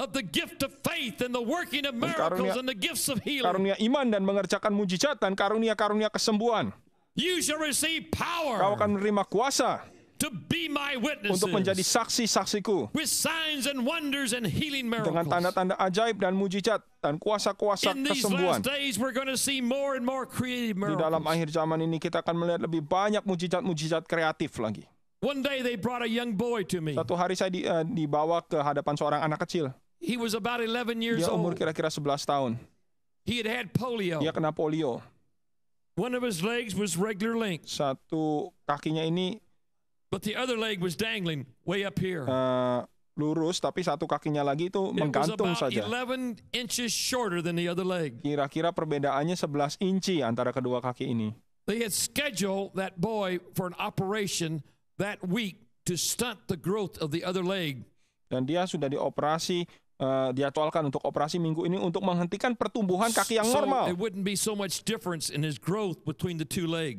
Of the gift of faith and the working of miracles karunia, and the gifts of healing. Karunia iman dan mengerjakan mujizat dan karunia-karunia kesembuhan. You shall receive power. Kau akan menerima kuasa to be my witnesses, untuk menjadi saksi-saksiku With signs and and wonders healing miracles. dengan tanda-tanda ajaib dan mujizat dan kuasa-kuasa kesembuhan. These last days we're going to see more more and creative miracles. Di dalam akhir zaman ini kita akan melihat lebih banyak mujizat-mujizat kreatif lagi. One day they brought a young boy to me. Satu hari saya di, uh, dibawa ke hadapan seorang anak kecil. He was about 11 years old. Dia umur kira-kira 11 tahun. He had had polio. Dia kena polio. One of his legs was regular length. Satu kakinya ini But the other leg was dangling way up here. Uh, lurus tapi satu kakinya lagi itu menggantung saja. Kira-kira perbedaannya 11 inci antara kedua kaki ini. They had scheduled that boy for an operation that week to stunt the growth of the other leg. Dan dia sudah dioperasi Eh, diatualkan dijadwalkan untuk operasi minggu ini untuk menghentikan pertumbuhan kaki yang normal.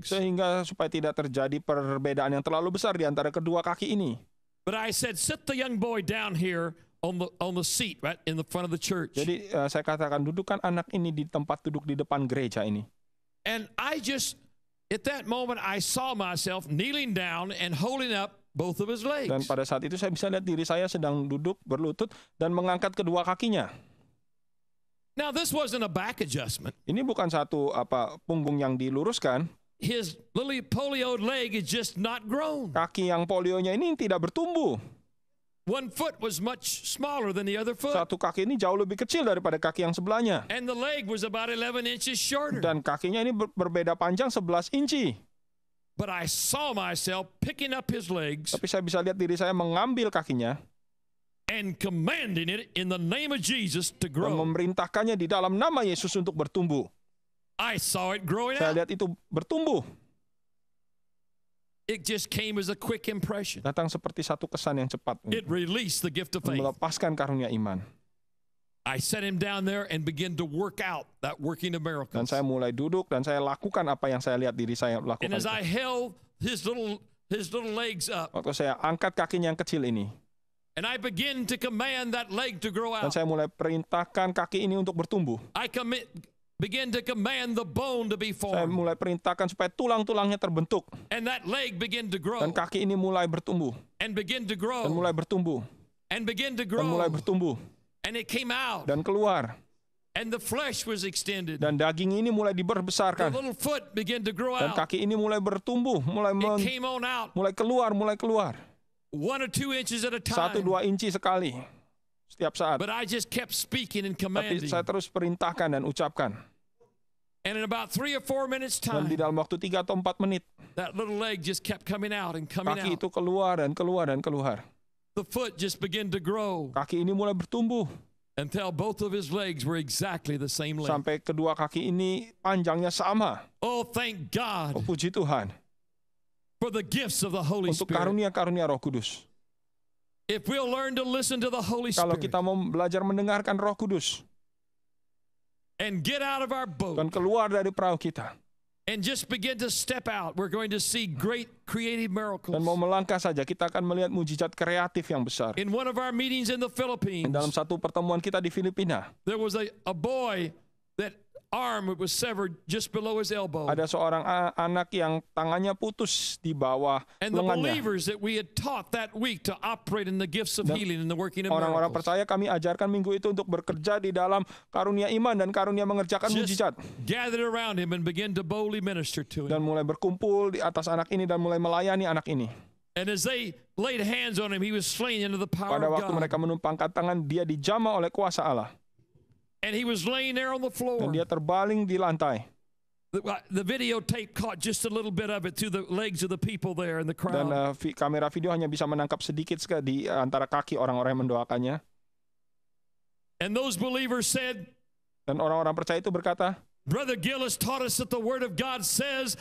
Sehingga supaya tidak terjadi perbedaan yang terlalu besar di antara kedua kaki ini. But I said sit the young boy down here on the on the seat right in the front of the church. Jadi uh, saya katakan dudukkan anak ini di tempat duduk di depan gereja ini. And I just at that moment I saw myself kneeling down and holding up both of his legs. Dan pada saat itu saya bisa lihat diri saya sedang duduk berlutut dan mengangkat kedua kakinya. Now this wasn't a back adjustment. Ini bukan satu apa punggung yang diluruskan. His little polio leg is just not grown. Kaki yang polionya ini tidak bertumbuh. One foot was much smaller than the other foot. Satu kaki ini jauh lebih kecil daripada kaki yang sebelahnya. And the leg was about 11 inches shorter. Dan kakinya ini ber berbeda panjang 11 inci. But I saw myself picking up his legs. Tapi saya bisa lihat diri saya mengambil kakinya. And commanding it in the name of Jesus to grow. Dan memerintahkannya di dalam nama Yesus untuk bertumbuh. I saw it growing saya lihat itu bertumbuh. It just came as a quick impression. Datang seperti satu kesan yang cepat. It released the gift of faith. Melepaskan karunia iman. I set him down there and begin to work out that working of miracles. Dan saya mulai duduk dan saya lakukan apa yang saya lihat diri saya lakukan. And as I held his little his little legs up. Waktu saya angkat kakinya yang kecil ini. And I begin to command that leg to grow out. Dan saya mulai perintahkan kaki ini untuk bertumbuh. I commit begin to command the bone to be formed. Saya mulai perintahkan supaya tulang-tulangnya terbentuk. And that leg begin to grow. Dan kaki ini mulai bertumbuh. And begin to grow. Dan mulai bertumbuh. And begin to grow. Dan mulai bertumbuh. And it came out. Dan keluar. And the flesh was extended. Dan daging ini mulai diperbesarkan. Dan kaki ini mulai bertumbuh, mulai men- came on out. mulai keluar, mulai keluar. One or two inches at a time. Satu dua inci sekali, setiap saat. But I just kept speaking and commanding. Tapi saya terus perintahkan dan ucapkan. And in about three or four minutes time, dan di dalam waktu tiga atau empat menit, that little leg just kept coming out and coming kaki out. itu keluar dan keluar dan keluar the foot just began to grow. Kaki ini mulai bertumbuh. Until both of his legs were exactly the same length. Sampai kedua kaki ini panjangnya sama. Oh, thank God. Oh, puji Tuhan. For the gifts of the Holy Spirit. Untuk karunia-karunia Roh Kudus. If we'll learn to listen to the Holy Spirit. Kalau kita mau belajar mendengarkan Roh Kudus. And get out of our boat. Dan keluar dari perahu kita. and just begin to step out, we're going to see great creative miracles. Dan mau melangkah saja, kita akan melihat mujizat kreatif yang besar. In one of our meetings in the Philippines, dalam satu pertemuan kita di Filipina, there was a, a boy that arm was severed just below his elbow. Ada seorang anak yang tangannya putus di bawah lengannya. And the believers that we had taught that week to operate in the gifts of healing and the working of miracles. Orang-orang percaya kami ajarkan minggu itu untuk bekerja di dalam karunia iman dan karunia mengerjakan just mujizat. Gathered around him and began to boldly minister to him. Dan mulai berkumpul di atas anak ini dan mulai melayani anak ini. And as they laid hands on him, he was slain into the power of God. Pada waktu mereka menumpangkan tangan, dia dijama oleh kuasa Allah. And he was laying there on the floor. Dan dia terbaling di lantai. The, uh, the videotape caught just a little bit of it through the legs of the people there in the crowd. Dan uh, vi kamera video hanya bisa menangkap sedikit di uh, antara kaki orang-orang yang mendoakannya. And those believers said, dan orang-orang percaya itu berkata, Brother Gillis taught us that the word of God says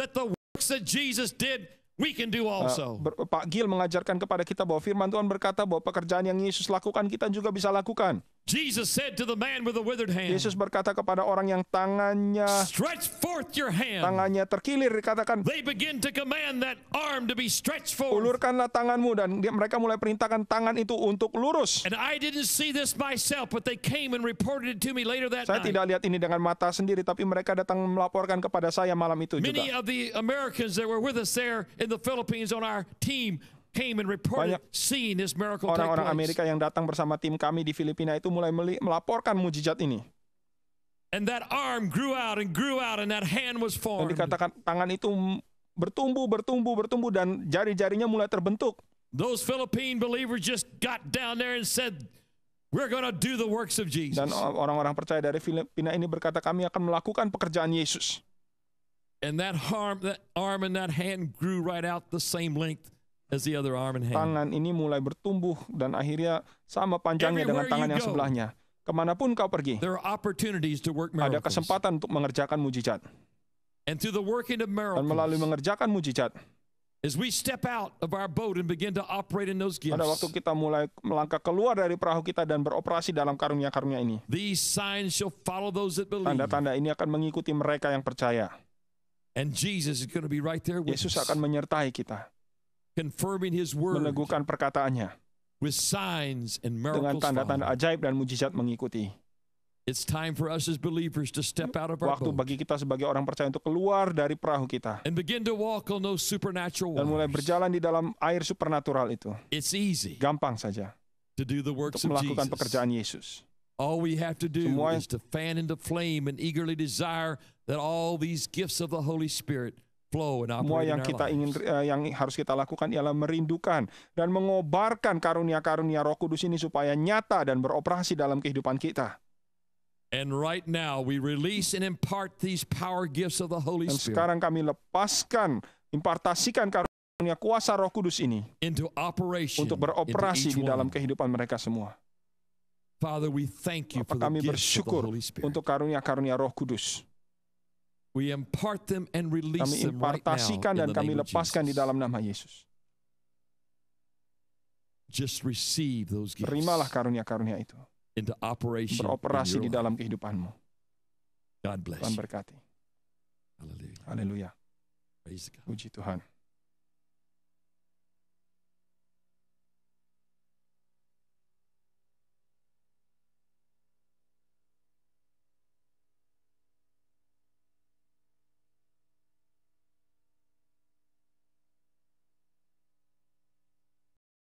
that the works that Jesus did we can do uh, also. Uh, ber, Pak Gil mengajarkan kepada kita bahwa firman Tuhan berkata bahwa pekerjaan yang Yesus lakukan kita juga bisa lakukan. Jesus said to the man with the withered hand. Yesus berkata kepada orang yang tangannya stretch forth your hand. Tangannya terkilir dikatakan. They begin to command that arm to be stretched forth. Ulurkanlah tanganmu dan mereka mulai perintahkan tangan itu untuk lurus. And I didn't see this myself but they came and reported it to me later that saya night. Saya tidak lihat ini dengan mata sendiri tapi mereka datang melaporkan kepada saya malam itu juga. Many of the Americans that were with us there in the Philippines on our team Orang-orang Amerika yang datang bersama tim kami di Filipina itu mulai melaporkan mujizat ini. And that arm grew out and grew out and that hand was formed. Dan dikatakan tangan itu bertumbuh, bertumbuh, bertumbuh dan jari-jarinya mulai terbentuk. Those Philippine believers just got down there and said, We're going to do the works of Jesus. Dan orang-orang percaya dari Filipina ini berkata kami akan melakukan pekerjaan Yesus. And that arm, that arm and that hand grew right out the same length As the other arm and hand. Tangan ini mulai bertumbuh dan akhirnya sama panjangnya dengan tangan yang sebelahnya. Kemanapun kau pergi, ada kesempatan untuk mengerjakan mujizat. dan melalui mengerjakan mujizat, Pada waktu kita mulai melangkah keluar dari perahu kita dan beroperasi dalam karunia-karunia ini. Tanda-tanda ini akan mengikuti mereka yang percaya. Yesus akan menyertai kita meneguhkan perkataannya dengan tanda-tanda ajaib dan mujizat mengikuti. Waktu bagi kita sebagai orang percaya untuk keluar dari perahu kita. Dan mulai berjalan di dalam air supernatural itu. Gampang saja. To do the works untuk melakukan pekerjaan Yesus. Semua is to fan into flame and eagerly desire that all these gifts of the Holy flow and Semua yang kita ingin uh, yang harus kita lakukan ialah merindukan dan mengobarkan karunia-karunia Roh Kudus ini supaya nyata dan beroperasi dalam kehidupan kita. And right now we release and impart these power gifts of the Holy Spirit. Dan sekarang kami lepaskan, impartasikan karunia kuasa Roh Kudus ini untuk beroperasi di dalam kehidupan mereka semua. Father, we thank you Bapak, kami bersyukur untuk karunia-karunia Roh Kudus. We impart them and release kami impartasikan them right now dan kami lepaskan di dalam nama Yesus. Just receive those gifts. Terimalah karunia-karunia itu. Into operation Beroperasi in di dalam kehidupanmu. God bless Tuhan berkati. Haleluya. Puji Tuhan.